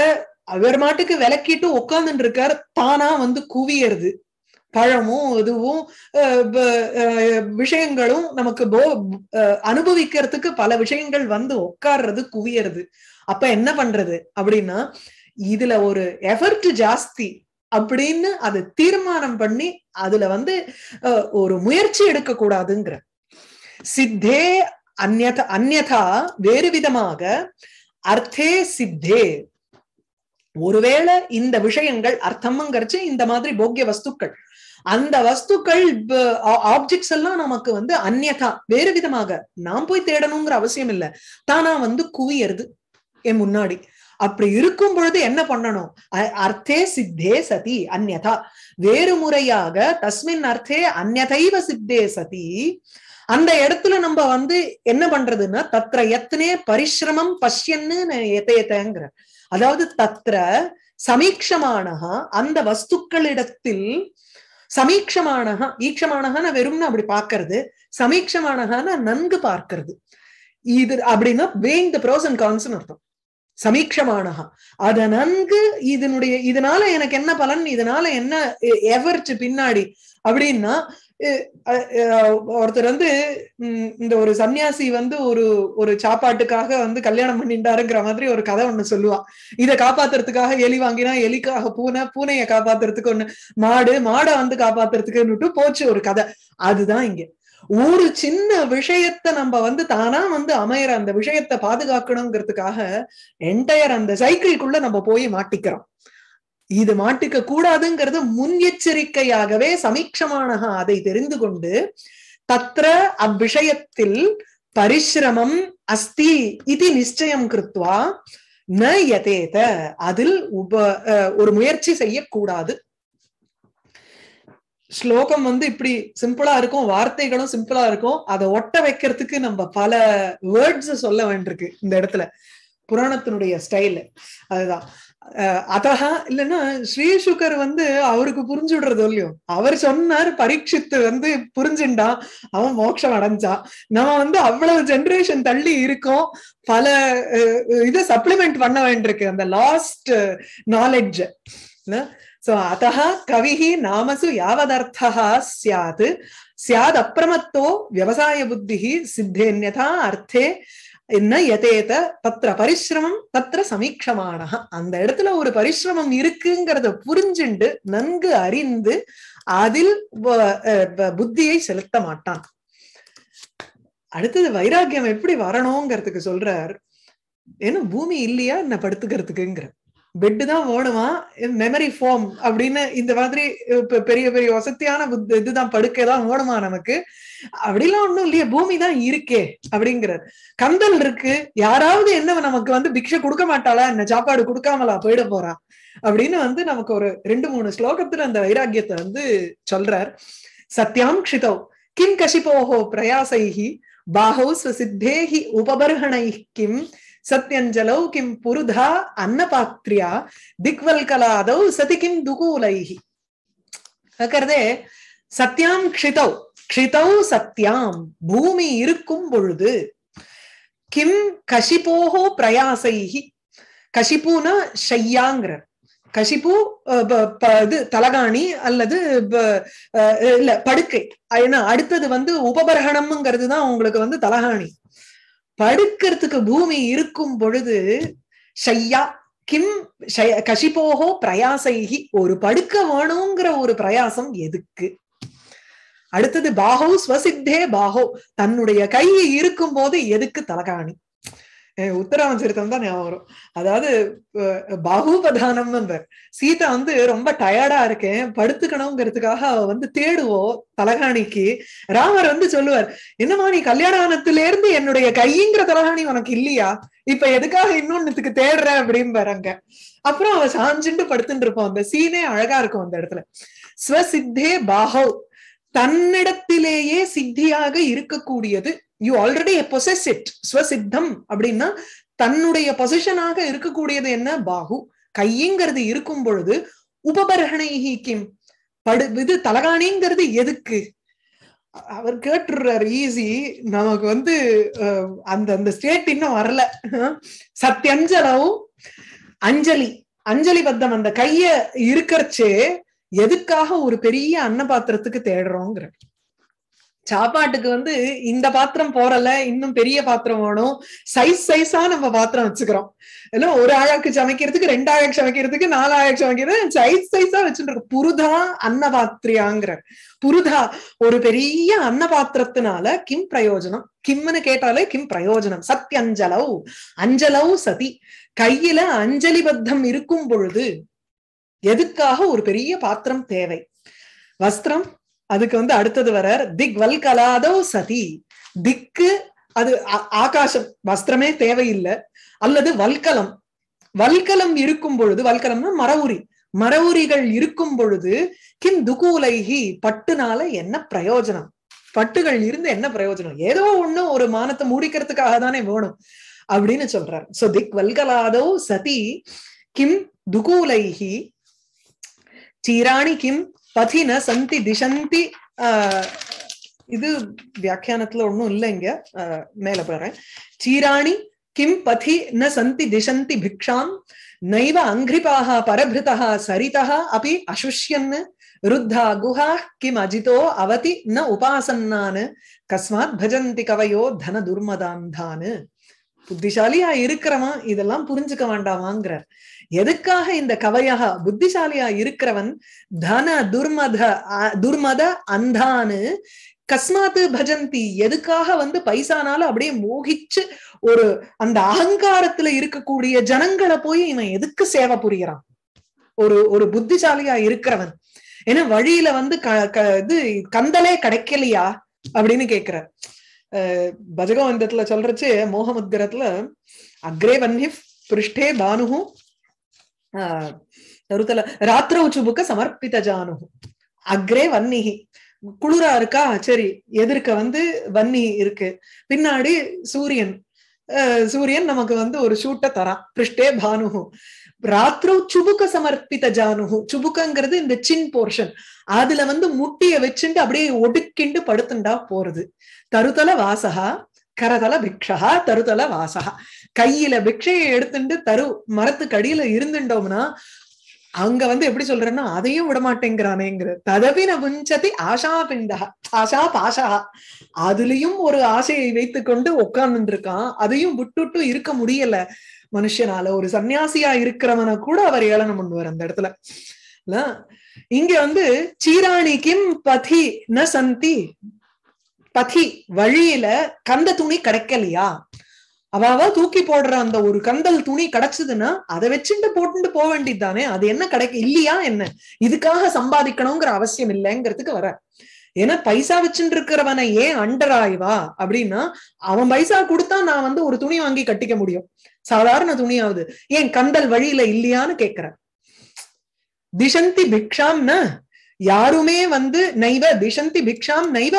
அவர் மாட்டுக்கு விளக்கிட்டு உட்காந்துட்டு இருக்கார் தானா வந்து குவியறது பழமும் இதுவும் விஷயங்களும் நமக்கு போ அனுபவிக்கிறதுக்கு பல விஷயங்கள் வந்து உட்கார்றது குவியறது அப்ப என்ன பண்றது அப்படின்னா இதுல ஒரு எஃபர்ட் ஜாஸ்தி அப்படின்னு அது தீர்மானம் பண்ணி அதுல வந்து ஒரு முயற்சி எடுக்க கூடாதுங்கிற சித்தே அந்நத அந்நதா வேறு விதமாக அர்த்தே சித்தே ஒருவேளை இந்த விஷயங்கள் கிடைச்சு இந்த மாதிரி போக்கிய வஸ்துக்கள் அந்த வஸ்துக்கள் ஆப்ஜெக்ட்ஸ் எல்லாம் நமக்கு வந்து அந்நதா வேறு விதமாக நாம் போய் தேடணுங்கிற அவசியம் இல்லை தானா வந்து குவியறது என் முன்னாடி அப்படி இருக்கும் பொழுது என்ன பண்ணணும் அர்த்தே சித்தே சதி அந்நதா வேறு முறையாக தஸ்மின் அர்த்தே அந்நதைவ சித்தே சதி அந்த இடத்துல நம்ம வந்து என்ன பண்றதுன்னா தத்திர எத்தனே பரிசிரமம் பஷ்யன்னு எத்தையத்தங்கிற அதாவது தத்திர சமீட்சமானஹா அந்த வஸ்துக்களிடத்தில் சமீட்சமானஹா ஈக்ஷமானஹான்னு வெறும்னு அப்படி பாக்குறது சமீட்சமானஹான்னு நன்கு பார்க்கிறது இது அப்படின்னா வேங் த ப்ரோஸ் அண்ட் கான்ஸ்னு அர்த்தம் சமீட்சமானகா அத நன்கு இதனுடைய இதனால எனக்கு என்ன பலன் இதனால என்ன எவர்ச்சு பின்னாடி அப்படின்னா ஒருத்தர் வந்து இந்த ஒரு சன்னியாசி வந்து ஒரு ஒரு சாப்பாட்டுக்காக வந்து கல்யாணம் பண்ணிட்டாருங்கிற மாதிரி ஒரு கதை ஒண்ணு சொல்லுவா இதை காப்பாத்துறதுக்காக எலி வாங்கினா எலிக்காக பூனை பூனையை காப்பாத்துறதுக்கு ஒண்ணு மாடு மாடை வந்து காப்பாத்துறதுக்குன்னுட்டு போச்சு ஒரு கதை அதுதான் இங்க ஒரு சின்ன விஷயத்த நம்ம வந்து தானா வந்து அமையிற அந்த விஷயத்த பாதுகாக்கணுங்கிறதுக்காக என்டையர் அந்த சைக்கிள்குள்ள நம்ம போய் மாட்டிக்கிறோம் இது மாட்டிக்க கூடாதுங்கிறது முன்னெச்சரிக்கையாகவே சமீட்சமானக அதை தெரிந்து கொண்டு தத்ர அவ்விஷயத்தில் பரிசிரமம் அஸ்தி இது நிச்சயம் கிருத்வா ந யதேத அதில் உப ஒரு முயற்சி செய்யக்கூடாது ஸ்லோகம் வந்து இப்படி சிம்பிளா இருக்கும் வார்த்தைகளும் சிம்பிளா இருக்கும் அதை ஒட்ட வைக்கிறதுக்கு நம்ம பல வேர்ட்ஸ் சொல்ல வேண்டியிருக்கு இந்த இடத்துல புராணத்தினுடைய ஸ்டைல் அதுதான் அதா இல்லைன்னா ஸ்ரீசுகர் வந்து அவருக்கு புரிஞ்சுடுறது இல்லையோ அவர் சொன்னார் பரீட்சித்து வந்து புரிஞ்சுண்டா அவன் மோட்சம் அடைஞ்சா நம்ம வந்து அவ்வளவு ஜென்ரேஷன் தள்ளி இருக்கோம் பல இதை சப்ளிமெண்ட் பண்ண வேண்டியிருக்கு அந்த லாஸ்ட் நாலெட்ஜ் சோ அத்த கவி நாமசு யாவதர்த்த சாத் சியாத் அப்பிரமத்தோ விவசாய புத்தி சித்தேன்யதா அர்த்தே என்ன எதேத தத்திர பரிசிரமம் தத்திர சமீட்சமான அந்த இடத்துல ஒரு பரிசிரமம் இருக்குங்கிறத புரிஞ்சுண்டு நன்கு அறிந்து அதில் புத்தியை செலுத்த மாட்டான் அடுத்தது வைராக்கியம் எப்படி வரணுங்கிறதுக்கு சொல்றார் ஏன்னா பூமி இல்லையா என்ன படுத்துக்கிறதுக்குங்கிற பெட்டு தான் ஓடுவான் மெமரி ஃபோம் அப்படின்னு இந்த மாதிரி பெரிய பெரிய வசதியான இதுதான் படுக்கை தான் ஓடுமா நமக்கு அப்படிலாம் ஒண்ணும் இல்லையே பூமி தான் இருக்கே அப்படிங்கிறார் கந்தல் இருக்கு யாராவது என்ன நமக்கு வந்து பிக்ஷை கொடுக்க மாட்டாளா என்ன சாப்பாடு கொடுக்காமலா போயிட போறா அப்படின்னு வந்து நமக்கு ஒரு ரெண்டு மூணு ஸ்லோகத்துல அந்த வைராக்கியத்தை வந்து சொல்றார் சத்யாம் கஷிதோ கிம் கஷிப்போகோ பிரயாசைஹி பாகோ ஸ்வசித்தேஹி உபபர்ஹணை கிம் சத்யஞ்சலோ கிம் புருதா அன்னபாத்ரியா கலாதோ சதி கிம் துகூலைஹி கருதே சத்யாம் க்ஷிதௌ க்ஷிதௌ சத்யாம் பூமி இருக்கும் பொழுது கிம் கஷிபோஹோ பிரயாசைஹி கஷிப்பூனா ஷையாங்கிற கஷிப்பு இது தலகாணி அல்லது இல்ல படுக்கை ஏன்னா அடுத்தது வந்து உபபரகணம்ங்கிறது தான் உங்களுக்கு வந்து தலகாணி படுக்கிறதுக்கு பூமி இருக்கும் பொழுது ஷையா கிம் கஷிபோகோ பிரயாசைகி ஒரு படுக்க வேணுங்கிற ஒரு பிரயாசம் எதுக்கு அடுத்தது பாகோ ஸ்வசித்தே பாகோ தன்னுடைய கையை இருக்கும் போது எதுக்கு தலகாணி உத்தராமச்சரித்தம் தான் ஞாபகம் வரும் அதாவது பாகுபதானம் சீதா வந்து ரொம்ப டயர்டா இருக்கேன் படுத்துக்கணுங்கிறதுக்காக அவ வந்து தேடுவோம் தலகாணிக்கு ராமர் வந்து சொல்லுவார் என்னமா நீ கல்யாணத்துல இருந்து என்னுடைய கைங்கிற தலகாணி உனக்கு இல்லையா இப்ப எதுக்காக இன்னொன்னுத்துக்கு தேடுற அப்படின்னு அங்க அப்புறம் அவ சாஞ்சுண்டு படுத்துட்டு இருப்பான் அந்த சீனே அழகா இருக்கும் அந்த இடத்துல ஸ்வசித்தே பாகவ் தன்னிடத்திலேயே சித்தியாக இருக்கக்கூடியது யூ ஆல்ரெடி பொசஸ் இட் ஸ்வசித்தம் அப்படின்னா தன்னுடைய பொசிஷனாக இருக்கக்கூடியது என்ன பாகு கையங்கிறது இருக்கும் பொழுது உபபர்ஹணைகி கிம் படு இது தலகாணிங்கிறது எதுக்கு அவர் கேட்டுறாரு ஈஸி நமக்கு வந்து அந்த அந்த ஸ்டேட் இன்னும் வரல சத்யஞ்சலவும் அஞ்சலி அஞ்சலி பத்தம் அந்த கைய இருக்கிறச்சே எதுக்காக ஒரு பெரிய அன்ன பாத்திரத்துக்கு தேடுறோங்கிற சாப்பாட்டுக்கு வந்து இந்த பாத்திரம் போறல இன்னும் பெரிய பாத்திரம் வேணும் சைஸ் சைஸா நம்ம பாத்திரம் வச்சுக்கிறோம் இல்ல ஒரு ஆழாக்கு சமைக்கிறதுக்கு ரெண்டு ஆழாக்கு சமைக்கிறதுக்கு நாலு ஆழாக்கு சமைக்கிறது சைஸ் சைஸா வச்சுருக்கோம் புருதா அன்னபாத்திரியாங்கிற புருதா ஒரு பெரிய பாத்திரத்தினால கிம் பிரயோஜனம் கிம்னு கேட்டாலே கிம் பிரயோஜனம் சத் அஞ்சலவ் அஞ்சலவ் சதி கையில அஞ்சலி பத்தம் இருக்கும் பொழுது எதுக்காக ஒரு பெரிய பாத்திரம் தேவை வஸ்திரம் அதுக்கு வந்து அடுத்தது வர திக் வல் கலாதோ சதி திக்கு அது ஆகாசம் வஸ்திரமே தேவையில்லை அல்லது வல்கலம் வல்கலம் இருக்கும் பொழுது வல்கலம்னா மரவுரி மரவுரிகள் இருக்கும் பொழுது கிம் துகூலைகி பட்டுனால என்ன பிரயோஜனம் பட்டுகள் இருந்து என்ன பிரயோஜனம் ஏதோ ஒண்ணு ஒரு மானத்தை மூடிக்கிறதுக்காக தானே வேணும் அப்படின்னு சொல்றார் சோ திக் வல்கலாதோ சதி கிம் துகூலைகி சீராணி கிம் பதி ந சந்தி திசந்தி இது வியாக்கியானத்துல ஒன்றும் இல்லைங்க மேல போறேன் சீராணி கிம் பதி ந சந்தி திசந்தி பிக்ஷாம் நைவ அங்கிரிபாக பரபிருதா சரிதா அப்படி அசுஷ்யன் ருத்தா குஹா கிம் அஜிதோ அவதி ந உபாசன்னானு கஸ்மாத் பஜந்தி கவையோ தன துர்மதாந்தான்னு புத்திசாலியா இருக்கிறவன் இதெல்லாம் புரிஞ்சுக்க வேண்டாமாங்கிறார் எதுக்காக இந்த கவையாக புத்திசாலியா இருக்கிறவன் தன துர்மத துர்மத அந்தான்னு கஸ்மாத்து பஜந்தி எதுக்காக வந்து பைசானால அப்படியே மோகிச்சு ஒரு அந்த அகங்காரத்துல இருக்கக்கூடிய ஜனங்களை போய் இவன் எதுக்கு சேவை புரியறான் ஒரு ஒரு புத்திசாலியா இருக்கிறவன் ஏன்னா வழியில வந்து இது கந்தலே கிடைக்கலையா அப்படின்னு கேக்குற பஜகவந்தத்துல சொல்றச்சு மோகமுத்திரத்துல அக்ரே வன்னி பிருஷ்டே பானுகும் தருதல ರಾತ್ರೌ ಚುಬುಕ சமர்ப்பித ஜானு அக்ரே வன்னிகி குளிரா இருக்கா சரி எதிர்க்க வந்து வன்னி இருக்கு பின்னாடி சூரியன் சூரியன் நமக்கு வந்து ஒரு ஷூட்டை தரான் பிருஷ்டே பானுகு ராத்திரம் சுபுக்க சமர்ப்பித ஜானு சுபுக்கங்கிறது இந்த சின் போர்ஷன் அதுல வந்து முட்டிய வச்சுட்டு அப்படியே ஒடுக்கிண்டு படுத்துண்டா போறது தருதல வாசகா கரதல பிக்ஷகா தருதல வாசகா கையில பிக்ஷையை எடுத்துட்டு தரு மரத்துக்கு அடியில இருந்துட்டோம்னா அங்க வந்து எப்படி சொல்றேன்னா அதையும் விட மாட்டேங்கிறானேங்கிற ததவின புஞ்சதி ஆஷா பிண்டா ஆஷா பாஷா அதுலயும் ஒரு ஆசையை வைத்துக்கொண்டு உட்கார்ந்து உட்கார்ந்துட்டு இருக்கான் அதையும் விட்டுட்டு இருக்க முடியல மனுஷனால ஒரு சன்னியாசியா இருக்கிறவன கூட அவர் ஏளனம் பண்ணுவார் அந்த இடத்துல இங்க வந்து சீராணி கிம் பதி ந சந்தி பதி வழியில கந்த துணி கிடைக்கலையா அவாவ தூக்கி போடுற அந்த ஒரு கந்தல் துணி கிடைச்சதுன்னா அதை வச்சுட்டு போட்டுட்டு போக வேண்டியதுதானே அது என்ன கிடைக்க இல்லையா என்ன இதுக்காக சம்பாதிக்கணுங்கிற அவசியம் இல்லைங்கிறதுக்கு வர ஏன்னா பைசா வச்சுட்டு இருக்கிறவனை ஏன் அண்டர் ஆய்வா அப்படின்னா அவன் பைசா கொடுத்தா நான் வந்து ஒரு துணி வாங்கி கட்டிக்க முடியும் சாதாரண துணியாவது ஏன் கந்தல் வழியில இல்லையான்னு கேக்குறேன் திசந்தி பிக்ஷாம்னா யாருமே வந்து நைவ திசந்தி பிக்ஷாம் நைவ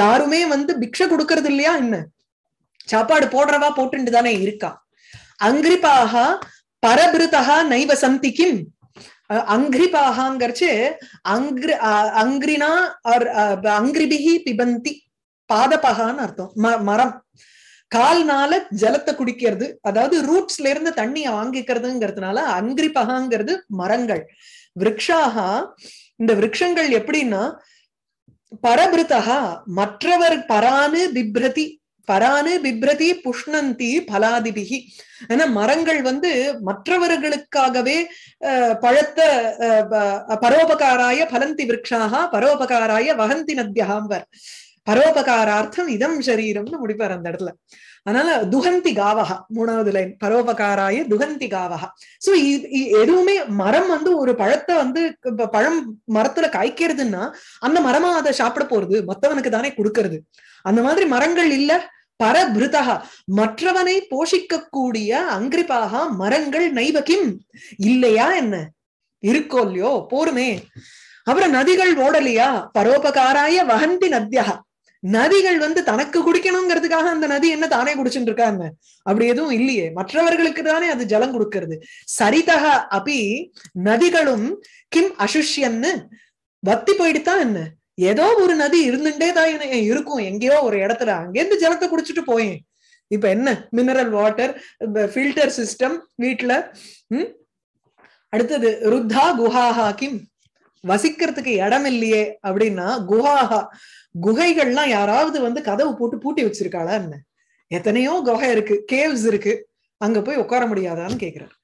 யாருமே வந்து பிக்ஷ கொடுக்கறது இல்லையா என்ன சாப்பாடு போடுறவா போட்டுண்டு தானே இருக்கா அங்கிரிபாக பரபிருதா நைவ சந்தி கிம் அங்கிரிபாகங்கிறச்சு அங்கிரி அங்கிரினா அங்கிரிபிகி பிபந்தி பாதபகான்னு அர்த்தம் ம மரம் கால்னால ஜலத்தை குடிக்கிறது அதாவது ரூட்ஸ்ல இருந்து தண்ணியை வாங்கிக்கிறதுங்கிறதுனால அங்கிரிபகாங்கிறது மரங்கள் விரக்ஷாக இந்த விரக்ஷங்கள் எப்படின்னா பரபிருத்தகா மற்றவர் பரானு பிப்ரதி பரானு பிப்ரதி புஷ்ணந்தி பலாதிபிகி ஏன்னா மரங்கள் வந்து மற்றவர்களுக்காகவே பழத்த பரோபகாராய பலந்தி விரக்ஷாக பரோபகாராய வகந்தி நத்தியாம்பர் பரோபகாரார்த்தம் இதம் சரீரம்னு முடிப்பார் அந்த இடத்துல அதனால துகந்தி காவகா மூணாவது லைன் பரோபகாராய துகந்தி காவகா சோ எதுவுமே மரம் வந்து ஒரு பழத்தை வந்து பழம் மரத்துல காய்க்கிறதுன்னா அந்த மரமா அதை சாப்பிட போறது மத்தவனுக்கு தானே கொடுக்கறது அந்த மாதிரி மரங்கள் இல்ல பரபிருதா மற்றவனை போஷிக்கக்கூடிய அங்கிரிப்பாக மரங்கள் நைவகிம் இல்லையா என்ன இருக்கோ இல்லையோ போருமே அப்புறம் நதிகள் ஓடலையா பரோபகாராய வகந்தி நத்தியா நதிகள் வந்து தனக்கு குடிக்கணுங்கிறதுக்காக அந்த நதி என்ன தானே குடிச்சுட்டு இருக்காங்க அப்படி எதுவும் இல்லையே மற்றவர்களுக்கு தானே அது ஜலம் கொடுக்கறது சரிதக அபி நதிகளும் கிம் அசுஷ்யன்னு வத்தி போயிடுதான் என்ன ஏதோ ஒரு நதி இருந்துட்டே தான் இருக்கும் எங்கேயோ ஒரு இடத்துல அங்கேருந்து ஜலத்தை குடிச்சிட்டு போயேன் இப்ப என்ன மினரல் வாட்டர் ஃபில்டர் சிஸ்டம் வீட்டுல உம் அடுத்தது ருத்தா குஹாஹா கிம் வசிக்கிறதுக்கு இடம் இல்லையே அப்படின்னா குஹாஹா குகைகள்லாம் யாராவது வந்து கதவு போட்டு பூட்டி வச்சிருக்காளா என்ன எத்தனையோ குகை இருக்கு கேவ்ஸ் இருக்கு அங்க போய் உட்கார முடியாதான்னு கேக்குறாரு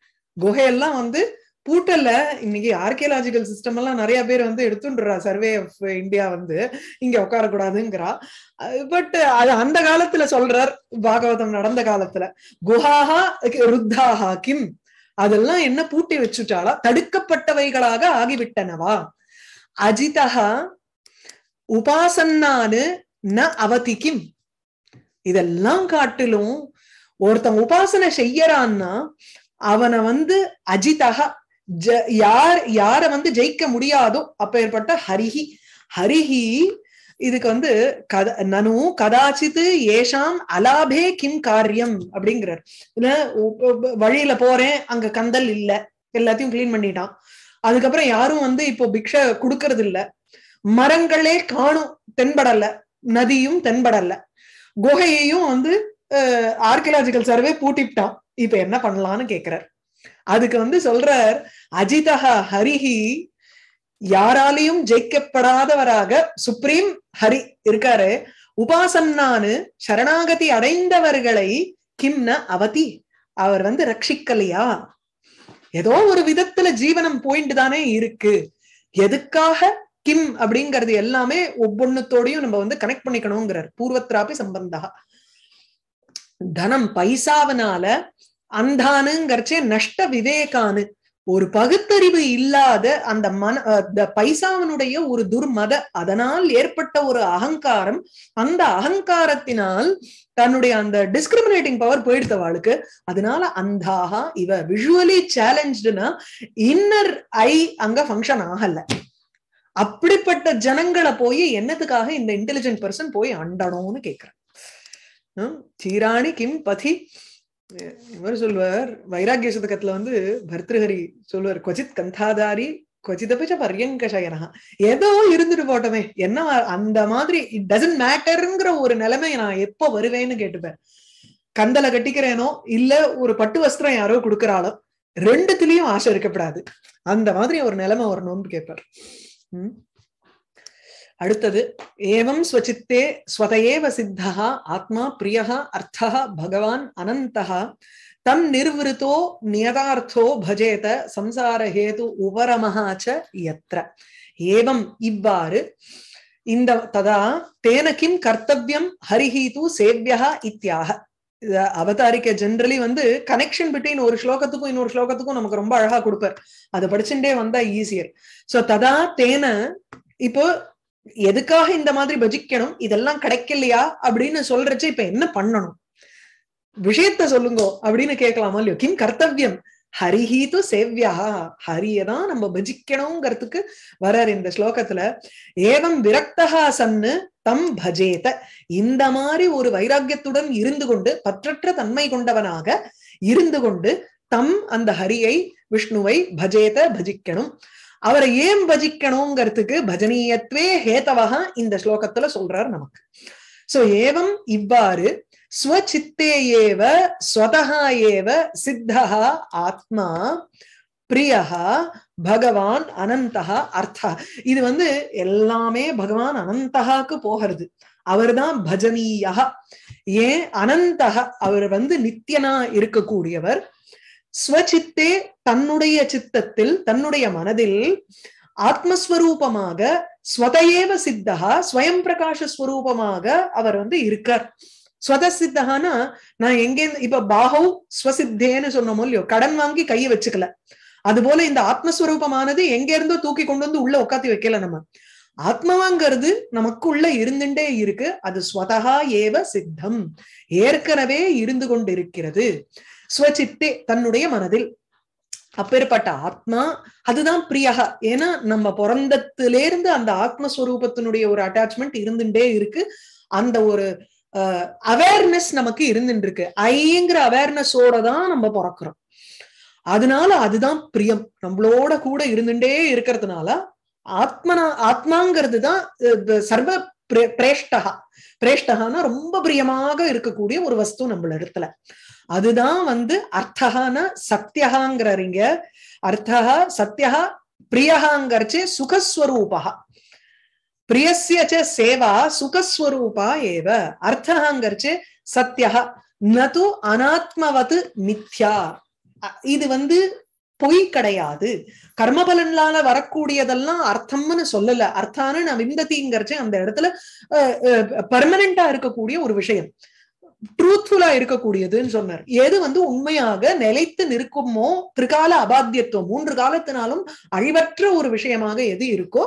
குகையெல்லாம் வந்து பூட்டல்ல இன்னைக்கு ஆர்கியலாஜிக்கல் சிஸ்டம் எல்லாம் நிறைய பேர் வந்து எடுத்துன்றா சர்வே ஆஃப் இந்தியா வந்து இங்க உட்காரக்கூடாதுங்கிறா பட் அது அந்த காலத்துல சொல்றார் பாகவதம் நடந்த காலத்துல குஹாஹா ருத்தாஹா கிம் அதெல்லாம் என்ன பூட்டி வச்சுட்டாலா தடுக்கப்பட்டவைகளாக ஆகிவிட்டனவா அஜிதா உபாசன்னானு ந அவதிக்கும் இதெல்லாம் காட்டிலும் ஒருத்தன் உபாசனை செய்யறான்னா அவனை வந்து அஜிதகா யார் யார வந்து ஜெயிக்க முடியாதோ அப்ப ஏற்பட்ட ஹரிஹி ஹரிஹி இதுக்கு வந்து கத நனு கதாச்சித்து ஏஷாம் அலாபே கிம் காரியம் அப்படிங்கிறார் வழியில போறேன் அங்க கந்தல் இல்ல எல்லாத்தையும் கிளீன் பண்ணிட்டான் அதுக்கப்புறம் யாரும் வந்து இப்போ பிக்ஷ கொடுக்கறது இல்ல மரங்களே காணும் தென்படல நதியும் தென்படல குகையையும் வந்து ஆர்கியலாஜிக்கல் சர்வே பூட்டிவிட்டான் இப்ப என்ன பண்ணலாம்னு கேக்குறார் அதுக்கு வந்து சொல்றார் அஜிதஹா ஹரிஹி யாராலையும் ஜெயிக்கப்படாதவராக சுப்ரீம் ஹரி இருக்காரு உபாசன்னானு சரணாகதி அடைந்தவர்களை கிம்ன அவதி அவர் வந்து ரட்சிக்கலையா ஏதோ ஒரு விதத்துல ஜீவனம் போயிட்டு தானே இருக்கு எதுக்காக கிம் அப்படிங்கிறது எல்லாமே ஒவ்வொன்னுத்தோடையும் நம்ம வந்து கனெக்ட் பண்ணிக்கணுங்கிறார் பூர்வத்ராபி சம்பந்தா தனம் பைசாவனால அந்தானுங்கிறச்சே நஷ்ட விவேகானு ஒரு பகுத்தறிவு இல்லாத அந்த மன பைசாவனுடைய ஒரு துர்மத அதனால் ஏற்பட்ட ஒரு அகங்காரம் அந்த அகங்காரத்தினால் தன்னுடைய அந்த டிஸ்கிரிமினேட்டிங் பவர் போயிடுத்த வாழ்க்கு அதனால அந்தாகா இவ விஷுவலி சேலஞ்சுனா இன்னர் ஐ அங்க ஃபங்க்ஷன் ஆகல அப்படிப்பட்ட ஜனங்களை போய் என்னத்துக்காக இந்த இன்டெலிஜென்ட் பர்சன் போய் அண்டணும்னு கேக்குறேன் சீராணி கிம் பதி இவர் சொல்வார் வைராகிய சதகத்துல வந்து பர்திருஹரி சொல்வார் கொச்சித் கந்தாதாரி கொச்சிதபிச்ச பர்யங்கசயனா ஏதோ இருந்துட்டு போட்டோமே என்ன அந்த மாதிரி இட் டசன்ட் மேட்டருங்கிற ஒரு நிலைமை நான் எப்போ வருவேன்னு கேட்டுப்பேன் கந்தல கட்டிக்கிறேனோ இல்ல ஒரு பட்டு வஸ்திரம் யாரோ கொடுக்கறாலும் ரெண்டுத்திலயும் ஆசை இருக்கப்படாது அந்த மாதிரி ஒரு நிலைமை வரணும்னு கேட்பார் உம் அடுத்தது ஏவம் ஸ்வசித்தே ஸ்வதையேவ சித்தா ஆத்மா பிரியகா அர்த்தா பகவான் அனந்தகா தம் நிர்வருத்தோ நியதார்த்தோ பஜேத சம்சாரஹேது உபரமஹாச்ச யத்ர ஏவம் இவ்வாறு இந்த ததா தேன கிம் கர்த்தவியம் ஹரிஹீது சேவ்யா இத்தியாக அவதாரிக்க ஜென்ரலி வந்து கனெக்ஷன் பிட்வீன் ஒரு ஸ்லோகத்துக்கும் இன்னொரு ஸ்லோகத்துக்கும் நமக்கு ரொம்ப அழகா கொடுப்பார் அதை படிச்சுட்டே வந்தா ஈஸியர் சோ ததா தேன இப்போ எதுக்காக இந்த மாதிரி பஜிக்கணும் இதெல்லாம் கிடைக்கலையா அப்படின்னு சொல்றச்சு இப்ப என்ன பண்ணணும் விஷயத்த சொல்லுங்க அப்படின்னு கேட்கலாமா இல்லையோ கிம் கர்த்தவியம் ஹரிஹி து சேவ்யா ஹரியதான் நம்ம பஜிக்கணுங்கிறதுக்கு வர்றார் இந்த ஸ்லோகத்துல ஏவம் விரக்தகா சன்னு தம் பஜேத இந்த மாதிரி ஒரு வைராக்கியத்துடன் இருந்து கொண்டு பற்றற்ற தன்மை கொண்டவனாக இருந்து கொண்டு தம் அந்த ஹரியை விஷ்ணுவை பஜேத பஜிக்கணும் அவரை ஏன் பஜிக்கணுங்கிறதுக்கு பஜனீயத்வே ஹேதவக இந்த ஸ்லோகத்துல சொல்றார் நமக்கு சோ ஏவம் இவ்வாறு ஸ்வச்சித்தே ஏவ ஸ்வதகா ஏவ சித்தகா ஆத்மா பிரியா பகவான் அனந்தகா அர்த்தா இது வந்து எல்லாமே பகவான் அனந்தகாக்கு போகிறது அவர்தான் பஜனீயா ஏன் அனந்தக அவர் வந்து நித்தியனா இருக்கக்கூடியவர் ஸ்வசித்தே தன்னுடைய சித்தத்தில் தன்னுடைய மனதில் ஆத்மஸ்வரூபமாக ஸ்வதையேவ சித்தகா ஸ்வயம் பிரகாஷ ஸ்வரூபமாக அவர் வந்து இருக்கார் ஸ்வத சித்தகானா நான் எங்கே இப்ப பாகவ் ஸ்வசித்தேன்னு சொன்னோமோ இல்லையோ கடன் வாங்கி கையை வச்சுக்கல அது போல இந்த ஆத்மஸ்வரூபமானது எங்க இருந்தோ தூக்கி கொண்டு வந்து உள்ள உட்காத்தி வைக்கல நம்ம ஆத்மாங்கிறது நமக்குள்ள இருந்துட்டே இருக்கு அது ஸ்வதகா ஏவ சித்தம் ஏற்கனவே இருந்து கொண்டிருக்கிறது ஸ்வச்சித்தே தன்னுடைய மனதில் அப்பேற்பட்ட ஆத்மா அதுதான் பிரியகா ஏன்னா நம்ம பிறந்தத்திலேருந்து அந்த ஆத்மஸ்வரூபத்தினுடைய ஒரு அட்டாச்மெண்ட் இருந்துட்டே இருக்கு அந்த ஒரு அவேர்னஸ் நமக்கு இருந்துட்டு இருக்கு ஐங்கிற அவேர்னஸோட தான் நம்ம பிறக்கிறோம் அதனால அதுதான் பிரியம் நம்மளோட கூட இருந்துட்டே இருக்கிறதுனால ஆத்மனா ஆத்மாங்கிறது தான் சர்வ பிரேஷ்டகா பிரேஷ்டகான்னா ரொம்ப பிரியமாக இருக்கக்கூடிய ஒரு வஸ்து நம்மள இடத்துல அதுதான் வந்து அர்த்தகான சத்தியகாங்கிறீங்க அர்த்தகா சத்தியா பிரியகாங்கிறச்சு சுகஸ்வரூபா பிரியசிய சேவா சுகஸ்வரூபா ஏவ அர்த்தகாங்கிறச்சு சத்தியா நது அனாத்மவது மித்யா இது வந்து பொய் கிடையாது கர்மபலன்லால வரக்கூடியதெல்லாம் அர்த்தம்னு சொல்லல அர்த்தான நான் விந்ததிங்கிறச்சு அந்த இடத்துல பர்மனண்டா இருக்கக்கூடிய ஒரு விஷயம் ட்ரூத்ஃபுல்லா இருக்கக்கூடியதுன்னு சொன்னார் எது வந்து உண்மையாக நிலைத்து நிற்குமோ திரிகால அபாத்தியத்துவம் மூன்று காலத்தினாலும் அழிவற்ற ஒரு விஷயமாக எது இருக்கோ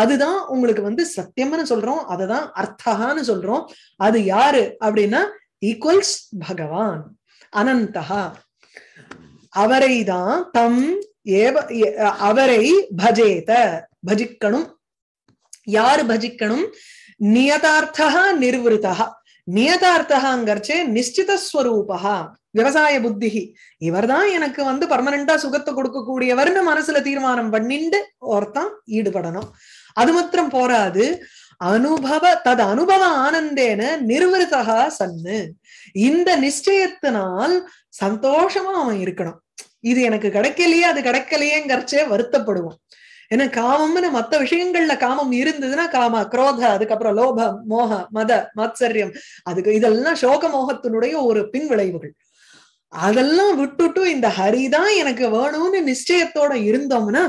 அதுதான் உங்களுக்கு வந்து சத்தியம்னு சொல்றோம் அததான் அர்த்தகான்னு சொல்றோம் அது யாரு அப்படின்னா ஈக்குவல்ஸ் பகவான் அனந்தகா அவரை தான் தம் ஏவ அவரை பஜேத பஜிக்கணும் யாரு பஜிக்கணும் நியதார்த்தா நிர்வதா நியதார்த்தகாங்கிறச்சே நிச்சித ஸ்வரூபா விவசாய புத்தி இவர் தான் எனக்கு வந்து பர்மனண்டா சுகத்தை கொடுக்கக்கூடியவர்னு மனசுல தீர்மானம் பண்ணிண்டு ஒருத்தான் ஈடுபடணும் அது மாத்திரம் போராது அனுபவ தது அனுபவ ஆனந்தேன நிர்வருத்தகா சன்னு இந்த நிச்சயத்தினால் சந்தோஷமா அவன் இருக்கணும் இது எனக்கு கிடைக்கலையே அது கிடைக்கலையேங்கிறச்சே வருத்தப்படுவான் ஏன்னா காமம்னு மத்த விஷயங்கள்ல காமம் இருந்ததுன்னா காம குரோத அதுக்கப்புறம் லோப மோக மத மாத்சரியம் அதுக்கு இதெல்லாம் சோக மோகத்தினுடைய ஒரு பின் விளைவுகள் அதெல்லாம் விட்டுட்டு இந்த ஹரிதான் எனக்கு வேணும்னு நிச்சயத்தோட இருந்தோம்னா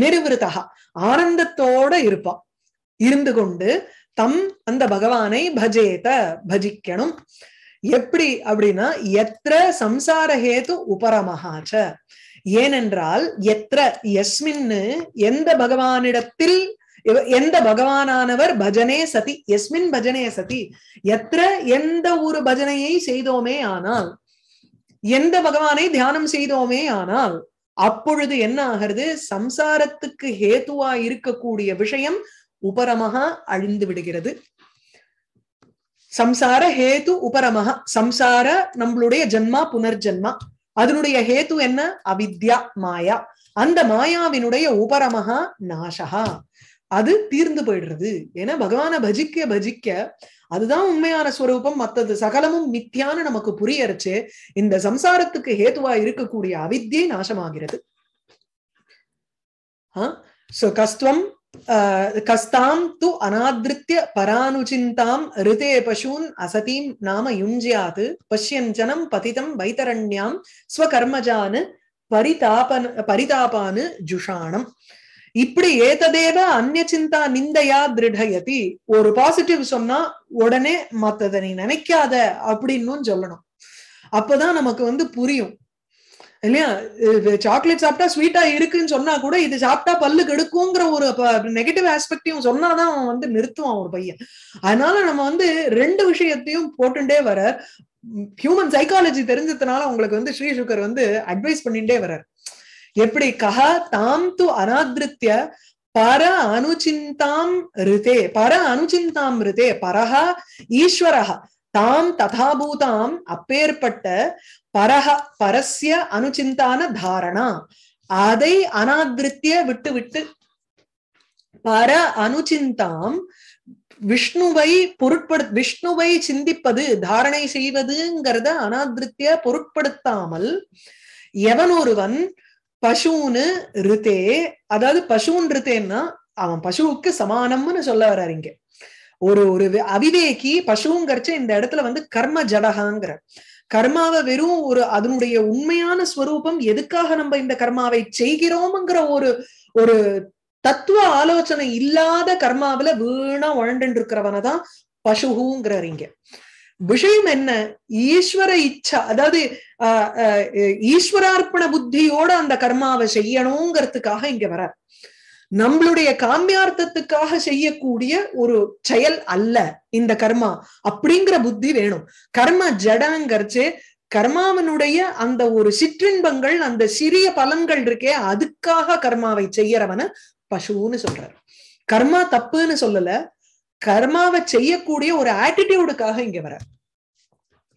நிறுவிருத்தகா ஆனந்தத்தோட இருப்பான் இருந்து கொண்டு தம் அந்த பகவானை பஜேத பஜிக்கணும் எப்படி அப்படின்னா எத்த சம்சார ஹேத்து உபரமகாச்ச ஏனென்றால் எத்த எஸ்மின்னு எந்த பகவானிடத்தில் எந்த பகவானானவர் பஜனே சதி எஸ்மின் பஜனே சதி எத்த எந்த ஒரு பஜனையை செய்தோமே ஆனால் எந்த பகவானை தியானம் செய்தோமே ஆனால் அப்பொழுது என்ன ஆகிறது சம்சாரத்துக்கு ஹேத்துவா இருக்கக்கூடிய விஷயம் உபரமாக அழிந்து விடுகிறது சம்சார ஹேது உபரமஹா சம்சார நம்மளுடைய ஜென்மா புனர்ஜென்மா அதனுடைய ஹேத்து என்ன அவித்யா மாயா அந்த மாயாவினுடைய உபரமகா நாசகா அது தீர்ந்து போயிடுறது ஏன்னா பகவான பஜிக்க பஜிக்க அதுதான் உண்மையான ஸ்வரூபம் மத்தது சகலமும் மித்தியான நமக்கு புரியறச்சு இந்த சம்சாரத்துக்கு ஹேத்துவா இருக்கக்கூடிய அவித்தியை நாசமாகிறது கஸ்துவம் கஸ்தாம் து அநாதிருத்திய பரானுச்சிந்தாம் ரிதே பசூன் அசதீம் நாம யுஞ்சியாது ஜனம் பதிதம் வைத்தரண்யாம் ஸ்வகர்மஜானு பரிதாபன் பரிதாபானு ஜுஷானம் இப்படி ஏததேவ அந்நிய சிந்தா நிந்தையா திருடயதி ஒரு பாசிட்டிவ் சொன்னா உடனே மத்ததை நீ நினைக்காத அப்படின்னு சொல்லணும் அப்பதான் நமக்கு வந்து புரியும் இல்லையா சாக்லேட் சாப்பிட்டா ஸ்வீட்டா இருக்குன்னு சொன்னா கூட இது சாப்பிட்டா பல்லு கெடுக்குங்கிற ஒரு நெகட்டிவ் ஆஸ்பெக்டையும் சொன்னாதான் அவன் வந்து நிறுத்துவான் ஒரு பையன் அதனால நம்ம வந்து ரெண்டு விஷயத்தையும் போட்டுட்டே வர ஹியூமன் சைக்காலஜி தெரிஞ்சதுனால உங்களுக்கு வந்து ஸ்ரீ சுகர் வந்து அட்வைஸ் பண்ணிட்டே வர்றார் எப்படி கஹ தாம் து அனாதிருத்திய பர அனுச்சிந்தாம் ரிதே பர அனுச்சிந்தாம் ரிதே பரஹா ஈஸ்வரஹா தாம் ததாபூதாம் அப்பேற்பட்ட பரஹ பரஸ்ய அனுச்சிந்தான தாரணா அதை அனாகிருத்திய விட்டு விட்டு பர அனுச்சிந்தாம் விஷ்ணுவை பொருட்படு விஷ்ணுவை சிந்திப்பது தாரணை செய்வதுங்கிறத அனாதிருத்திய பொருட்படுத்தாமல் எவன் ஒருவன் பசுன்னு ரித்தே அதாவது பசுன் ரித்தேன்னா அவன் பசுவுக்கு சமானம்னு சொல்ல வர்றாரு இங்க ஒரு ஒரு அவிவேகி பசுங்கிறச்ச இந்த இடத்துல வந்து கர்ம ஜடகாங்கிற கர்மாவை வெறும் ஒரு அதனுடைய உண்மையான ஸ்வரூபம் எதுக்காக நம்ம இந்த கர்மாவை செய்கிறோம்ங்கிற ஒரு ஒரு தத்துவ ஆலோசனை இல்லாத கர்மாவில வீணா உழண்டு இருக்கிறவனை தான் பசுகுங்கிறீங்க இங்க விஷயம் என்ன ஈஸ்வர இச்சா அதாவது ஈஸ்வரார்ப்பண புத்தியோட அந்த கர்மாவை செய்யணுங்கிறதுக்காக இங்க வர்றார் நம்மளுடைய காமியார்த்தத்துக்காக செய்யக்கூடிய ஒரு செயல் அல்ல இந்த கர்மா அப்படிங்கிற புத்தி வேணும் கர்ம ஜடங்கிறச்சு கர்மாவனுடைய அந்த ஒரு சிற்றின்பங்கள் அந்த சிறிய பலன்கள் இருக்கே அதுக்காக கர்மாவை செய்யறவன பசுன்னு சொல்றாரு கர்மா தப்புன்னு சொல்லல கர்மாவை செய்யக்கூடிய ஒரு ஆட்டிடியூடுக்காக இங்க வர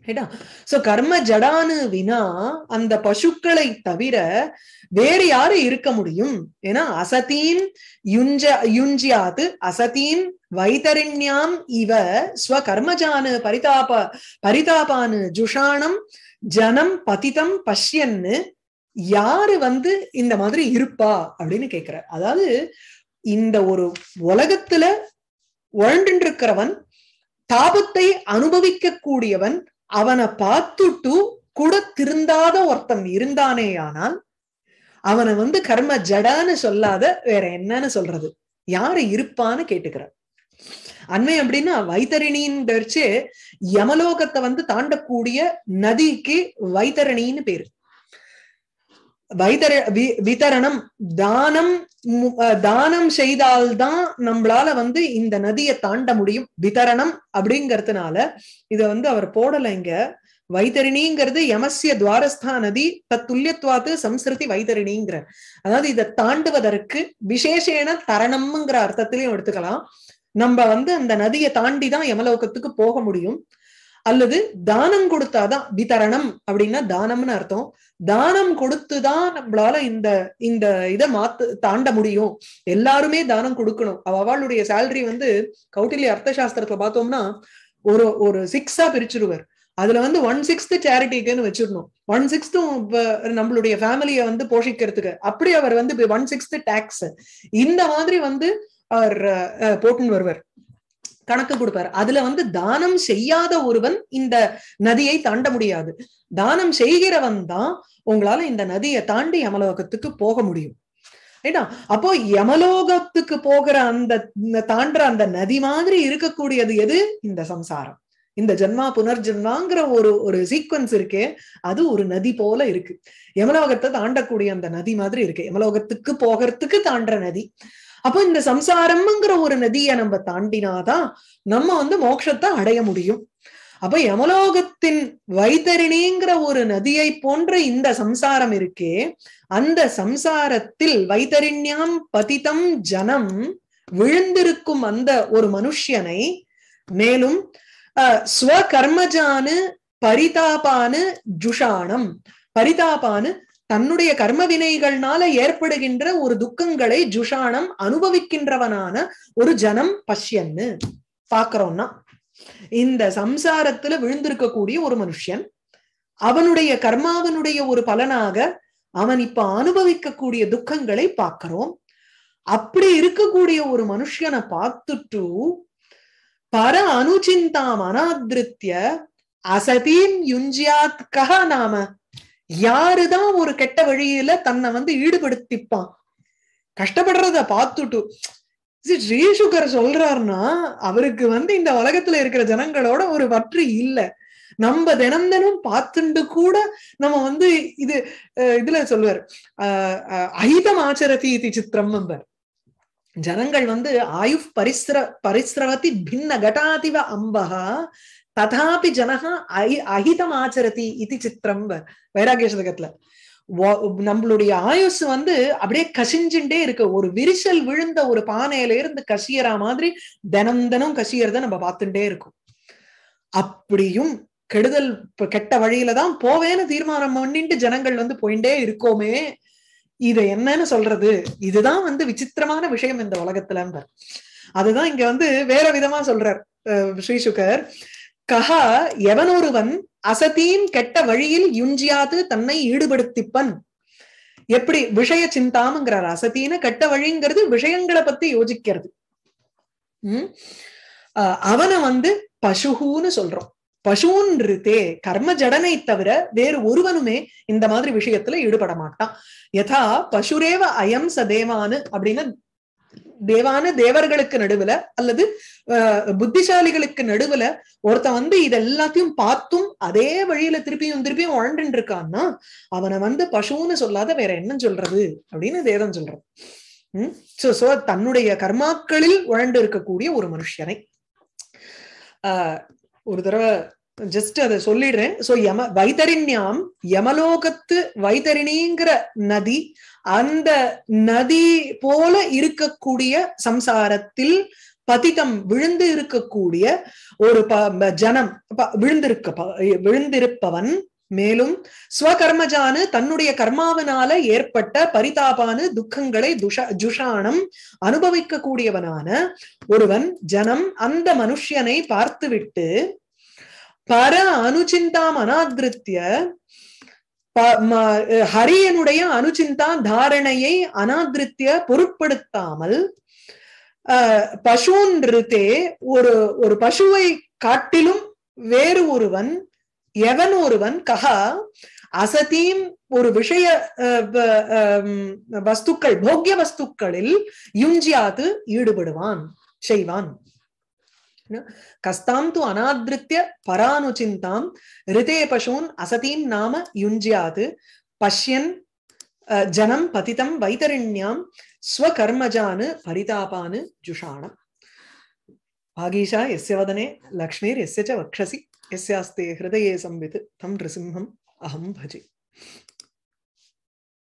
ரைட்டா சோ கர்ம ஜடானு வினா அந்த பசுக்களை தவிர வேறு யாரு இருக்க முடியும் ஏன்னா அசத்தீம் யுஞ்ச யுஞ்சியாது அசத்தீம் வைத்தரிண்யாம் இவ ஸ்வ கர்மஜானு பரிதாப பரிதாபானு ஜுஷானம் ஜனம் பதிதம் பஷ்யன்னு யாரு வந்து இந்த மாதிரி இருப்பா அப்படின்னு கேக்குற அதாவது இந்த ஒரு உலகத்துல உழண்டு இருக்கிறவன் தாபத்தை அனுபவிக்க கூடியவன் அவனை பார்த்துட்டு கூட திருந்தாத ஒருத்தன் இருந்தானே ஆனால் அவனை வந்து கர்ம ஜடான்னு சொல்லாத வேற என்னன்னு சொல்றது யாரு இருப்பான்னு கேட்டுக்கிறார் அண்மை அப்படின்னா தரிச்சு யமலோகத்தை வந்து தாண்டக்கூடிய நதிக்கு வைத்தரணின்னு பேரு வி விதரணம் தானம் தானம் செய்தால்தான் நம்மளால வந்து இந்த நதியை தாண்ட முடியும் விதரணம் அப்படிங்கறதுனால இத வந்து அவர் போடல இங்க வைதரிணிங்கிறது யமசிய துவாரஸ்தா நதி தத்துல்யத்வாத்து சம்ஸ்கிருதி வைதரிணிங்கிறார் அதாவது இதை தாண்டுவதற்கு விசேஷன தரணம்ங்கிற அர்த்தத்திலையும் எடுத்துக்கலாம் நம்ம வந்து அந்த நதியை தாண்டிதான் யமலோகத்துக்கு போக முடியும் அல்லது தானம் கொடுத்தாதான் விதரணம் அப்படின்னா தானம்னு அர்த்தம் தானம் கொடுத்துதான் நம்மளால இந்த இந்த இதை மாத்து தாண்ட முடியும் எல்லாருமே தானம் கொடுக்கணும் அவளுடைய சேலரி வந்து கௌட்டில்ய அர்த்த சாஸ்திரத்துல பார்த்தோம்னா ஒரு ஒரு சிக்ஸா பிரிச்சிருவார் அதுல வந்து ஒன் சிக்ஸ்த் சேரிட்டிக்குன்னு வச்சிடணும் ஒன் சிக்ஸ்த்தும் நம்மளுடைய ஃபேமிலியை வந்து போஷிக்கிறதுக்கு அப்படி அவர் வந்து ஒன் சிக்ஸ்த் டேக்ஸ் இந்த மாதிரி வந்து அவர் போட்டுன்னு வருவார் கணக்கு கொடுப்பார் அதுல வந்து தானம் செய்யாத ஒருவன் இந்த நதியை தாண்ட முடியாது தானம் செய்கிறவன் தான் உங்களால இந்த நதியை தாண்டி யமலோகத்துக்கு போக முடியும் அப்போ யமலோகத்துக்கு போகிற அந்த தாண்டுற அந்த நதி மாதிரி இருக்கக்கூடியது எது இந்த சம்சாரம் இந்த ஜென்மா புனர்ஜென்மாங்கிற ஒரு ஒரு சீக்வன்ஸ் இருக்கே அது ஒரு நதி போல இருக்கு யமலோகத்தை தாண்டக்கூடிய அந்த நதி மாதிரி இருக்கு யமலோகத்துக்கு போகிறதுக்கு தாண்டுற நதி அப்ப இந்த சம்சாரம்ங்கிற ஒரு நதியை நம்ம தாண்டினாதான் நம்ம வந்து மோட்சத்தை அடைய முடியும் அப்ப யமலோகத்தின் வைத்தரிணிங்கிற ஒரு நதியை போன்ற இந்த சம்சாரம் இருக்கே அந்த சம்சாரத்தில் வைத்தரிண்யாம் பதிதம் ஜனம் விழுந்திருக்கும் அந்த ஒரு மனுஷியனை மேலும் ஸ்வகர்மஜானு பரிதாபானு ஜுஷானம் பரிதாபானு தன்னுடைய கர்ம வினைகள்னால ஏற்படுகின்ற ஒரு துக்கங்களை ஜுஷானம் அனுபவிக்கின்றவனான ஒரு ஜனம் பஷ்யன்னு பாக்குறோம்னா இந்த சம்சாரத்துல விழுந்திருக்கக்கூடிய ஒரு மனுஷன் அவனுடைய கர்மாவனுடைய ஒரு பலனாக அவன் இப்ப அனுபவிக்கக்கூடிய துக்கங்களை பார்க்கிறோம் அப்படி இருக்கக்கூடிய ஒரு மனுஷனை பார்த்துட்டு பர அனுச்சிந்தாம் அனாதிருத்திய அசதீம் யுஞ்சியாத் கஹ நாம யாருதான் ஒரு கெட்ட வழியில தன்னை வந்து ஈடுபடுத்திப்பான் கஷ்டப்படுறத பார்த்துட்டு ரீஷுகர் சொல்றாருன்னா அவருக்கு வந்து இந்த உலகத்துல இருக்கிற ஜனங்களோட ஒரு வற்றி இல்லை நம்ம தினம் தினம் பார்த்துண்டு கூட நம்ம வந்து இது இதுல சொல்லுவார் அஹிதம் ஆச்சரதி சித்திரம் என்பார் ஜனங்கள் வந்து ஆயுஷ் பரிசிர பரிசிரவதி பின்ன கட்டாதிவ அம்பகா ததாபி ஜனகா அஹி அஹிதம் ஆச்சரதி இது சித்திரம் வைராகிய சதகத்துல நம்மளுடைய ஆயுஸ் வந்து அப்படியே கசிஞ்சுட்டே இருக்கு ஒரு விரிசல் விழுந்த ஒரு பானையில இருந்து கசியரா மாதிரி தினம் தினம் கசியறத நம்ம பார்த்துட்டே இருக்கோம் அப்படியும் கெடுதல் கெட்ட வழியில தான் போவேன்னு தீர்மானம் பண்ணிட்டு ஜனங்கள் வந்து போயிட்டே இருக்கோமே இத என்னன்னு சொல்றது இதுதான் வந்து விசித்திரமான விஷயம் இந்த உலகத்துல அதுதான் இங்க வந்து வேற விதமா சொல்றார் ஸ்ரீசுகர் கஹா எவனொருவன் அசதீம் கெட்ட வழியில் யுஞ்சியாது தன்னை ஈடுபடுத்திப்பன் எப்படி விஷய சிந்தாம்ங்கிறார் அசத்தின கெட்ட வழிங்கிறது விஷயங்களை பத்தி யோசிக்கிறது உம் அவனை வந்து பசுகுன்னு சொல்றோம் பசுன்றதே கர்ம ஜடனை தவிர வேறு ஒருவனுமே இந்த மாதிரி விஷயத்துல ஈடுபட மாட்டான் யதா பசுரேவ அயம் சதேவான்னு அப்படின்னு தேவான தேவர்களுக்கு நடுவுல அல்லது புத்திசாலிகளுக்கு நடுவுல ஒருத்தன் வந்து இது எல்லாத்தையும் பார்த்தும் அதே வழியில திருப்பியும் திருப்பியும் உழண்டு இருக்கான்னா அவனை வந்து பசுன்னு சொல்லாத வேற என்ன சொல்றது அப்படின்னு தேவன் சொல்றான் உம் சோ சோ தன்னுடைய கர்மாக்களில் உழண்டு இருக்கக்கூடிய ஒரு மனுஷனை ஆஹ் ஒரு தடவை ஜஸ்ட் அதை சொல்லிடுறேன் சோ யம வைதரிண்யாம் யமலோகத்து வைதரிணிங்கிற நதி அந்த நதி போல இருக்கக்கூடிய சம்சாரத்தில் பதிதம் விழுந்து இருக்கக்கூடிய ஒரு ஜனம் விழுந்திருக்க விழுந்திருப்பவன் மேலும் ஸ்வகர்மஜானு தன்னுடைய கர்மாவனால ஏற்பட்ட பரிதாபானு துக்கங்களை துஷ ஜுஷானம் அனுபவிக்க கூடியவனான ஒருவன் ஜனம் அந்த மனுஷியனை பார்த்துவிட்டு பர அனுச்சிந்தாம் அனாகிருத்திய ஹரியனுடைய அனுச்சிந்தா தாரணையை அனாகிருத்திய பொருட்படுத்தாமல் பசுன் ஒரு ஒரு பசுவை காட்டிலும் வேறு ஒருவன் எவன் ஒருவன் கஹா அசதீம் ஒரு விஷய வஸ்துக்கள் போக்கிய வஸ்துக்களில் யுஞ்சியாது ஈடுபடுவான் செய்வான் கஸ்தாம் து அநாதிருத்திய பரானுச்சிந்தாம் ரிதே பசூன் அசதீம் நாம யுஞ்சியாது பஷ்யன் ஜனம் பதிதம் வைதரண்யாம் ஸ்வகர்மஜானு பரிதாபானு ஜுஷாணம் भागीशा यस्य वदने लक्ष्मीर्यस्य च வக்ஷசி எஸ்யாஸ்தே हृदये संवित् தம் नृसिंहम् அகம் பஜி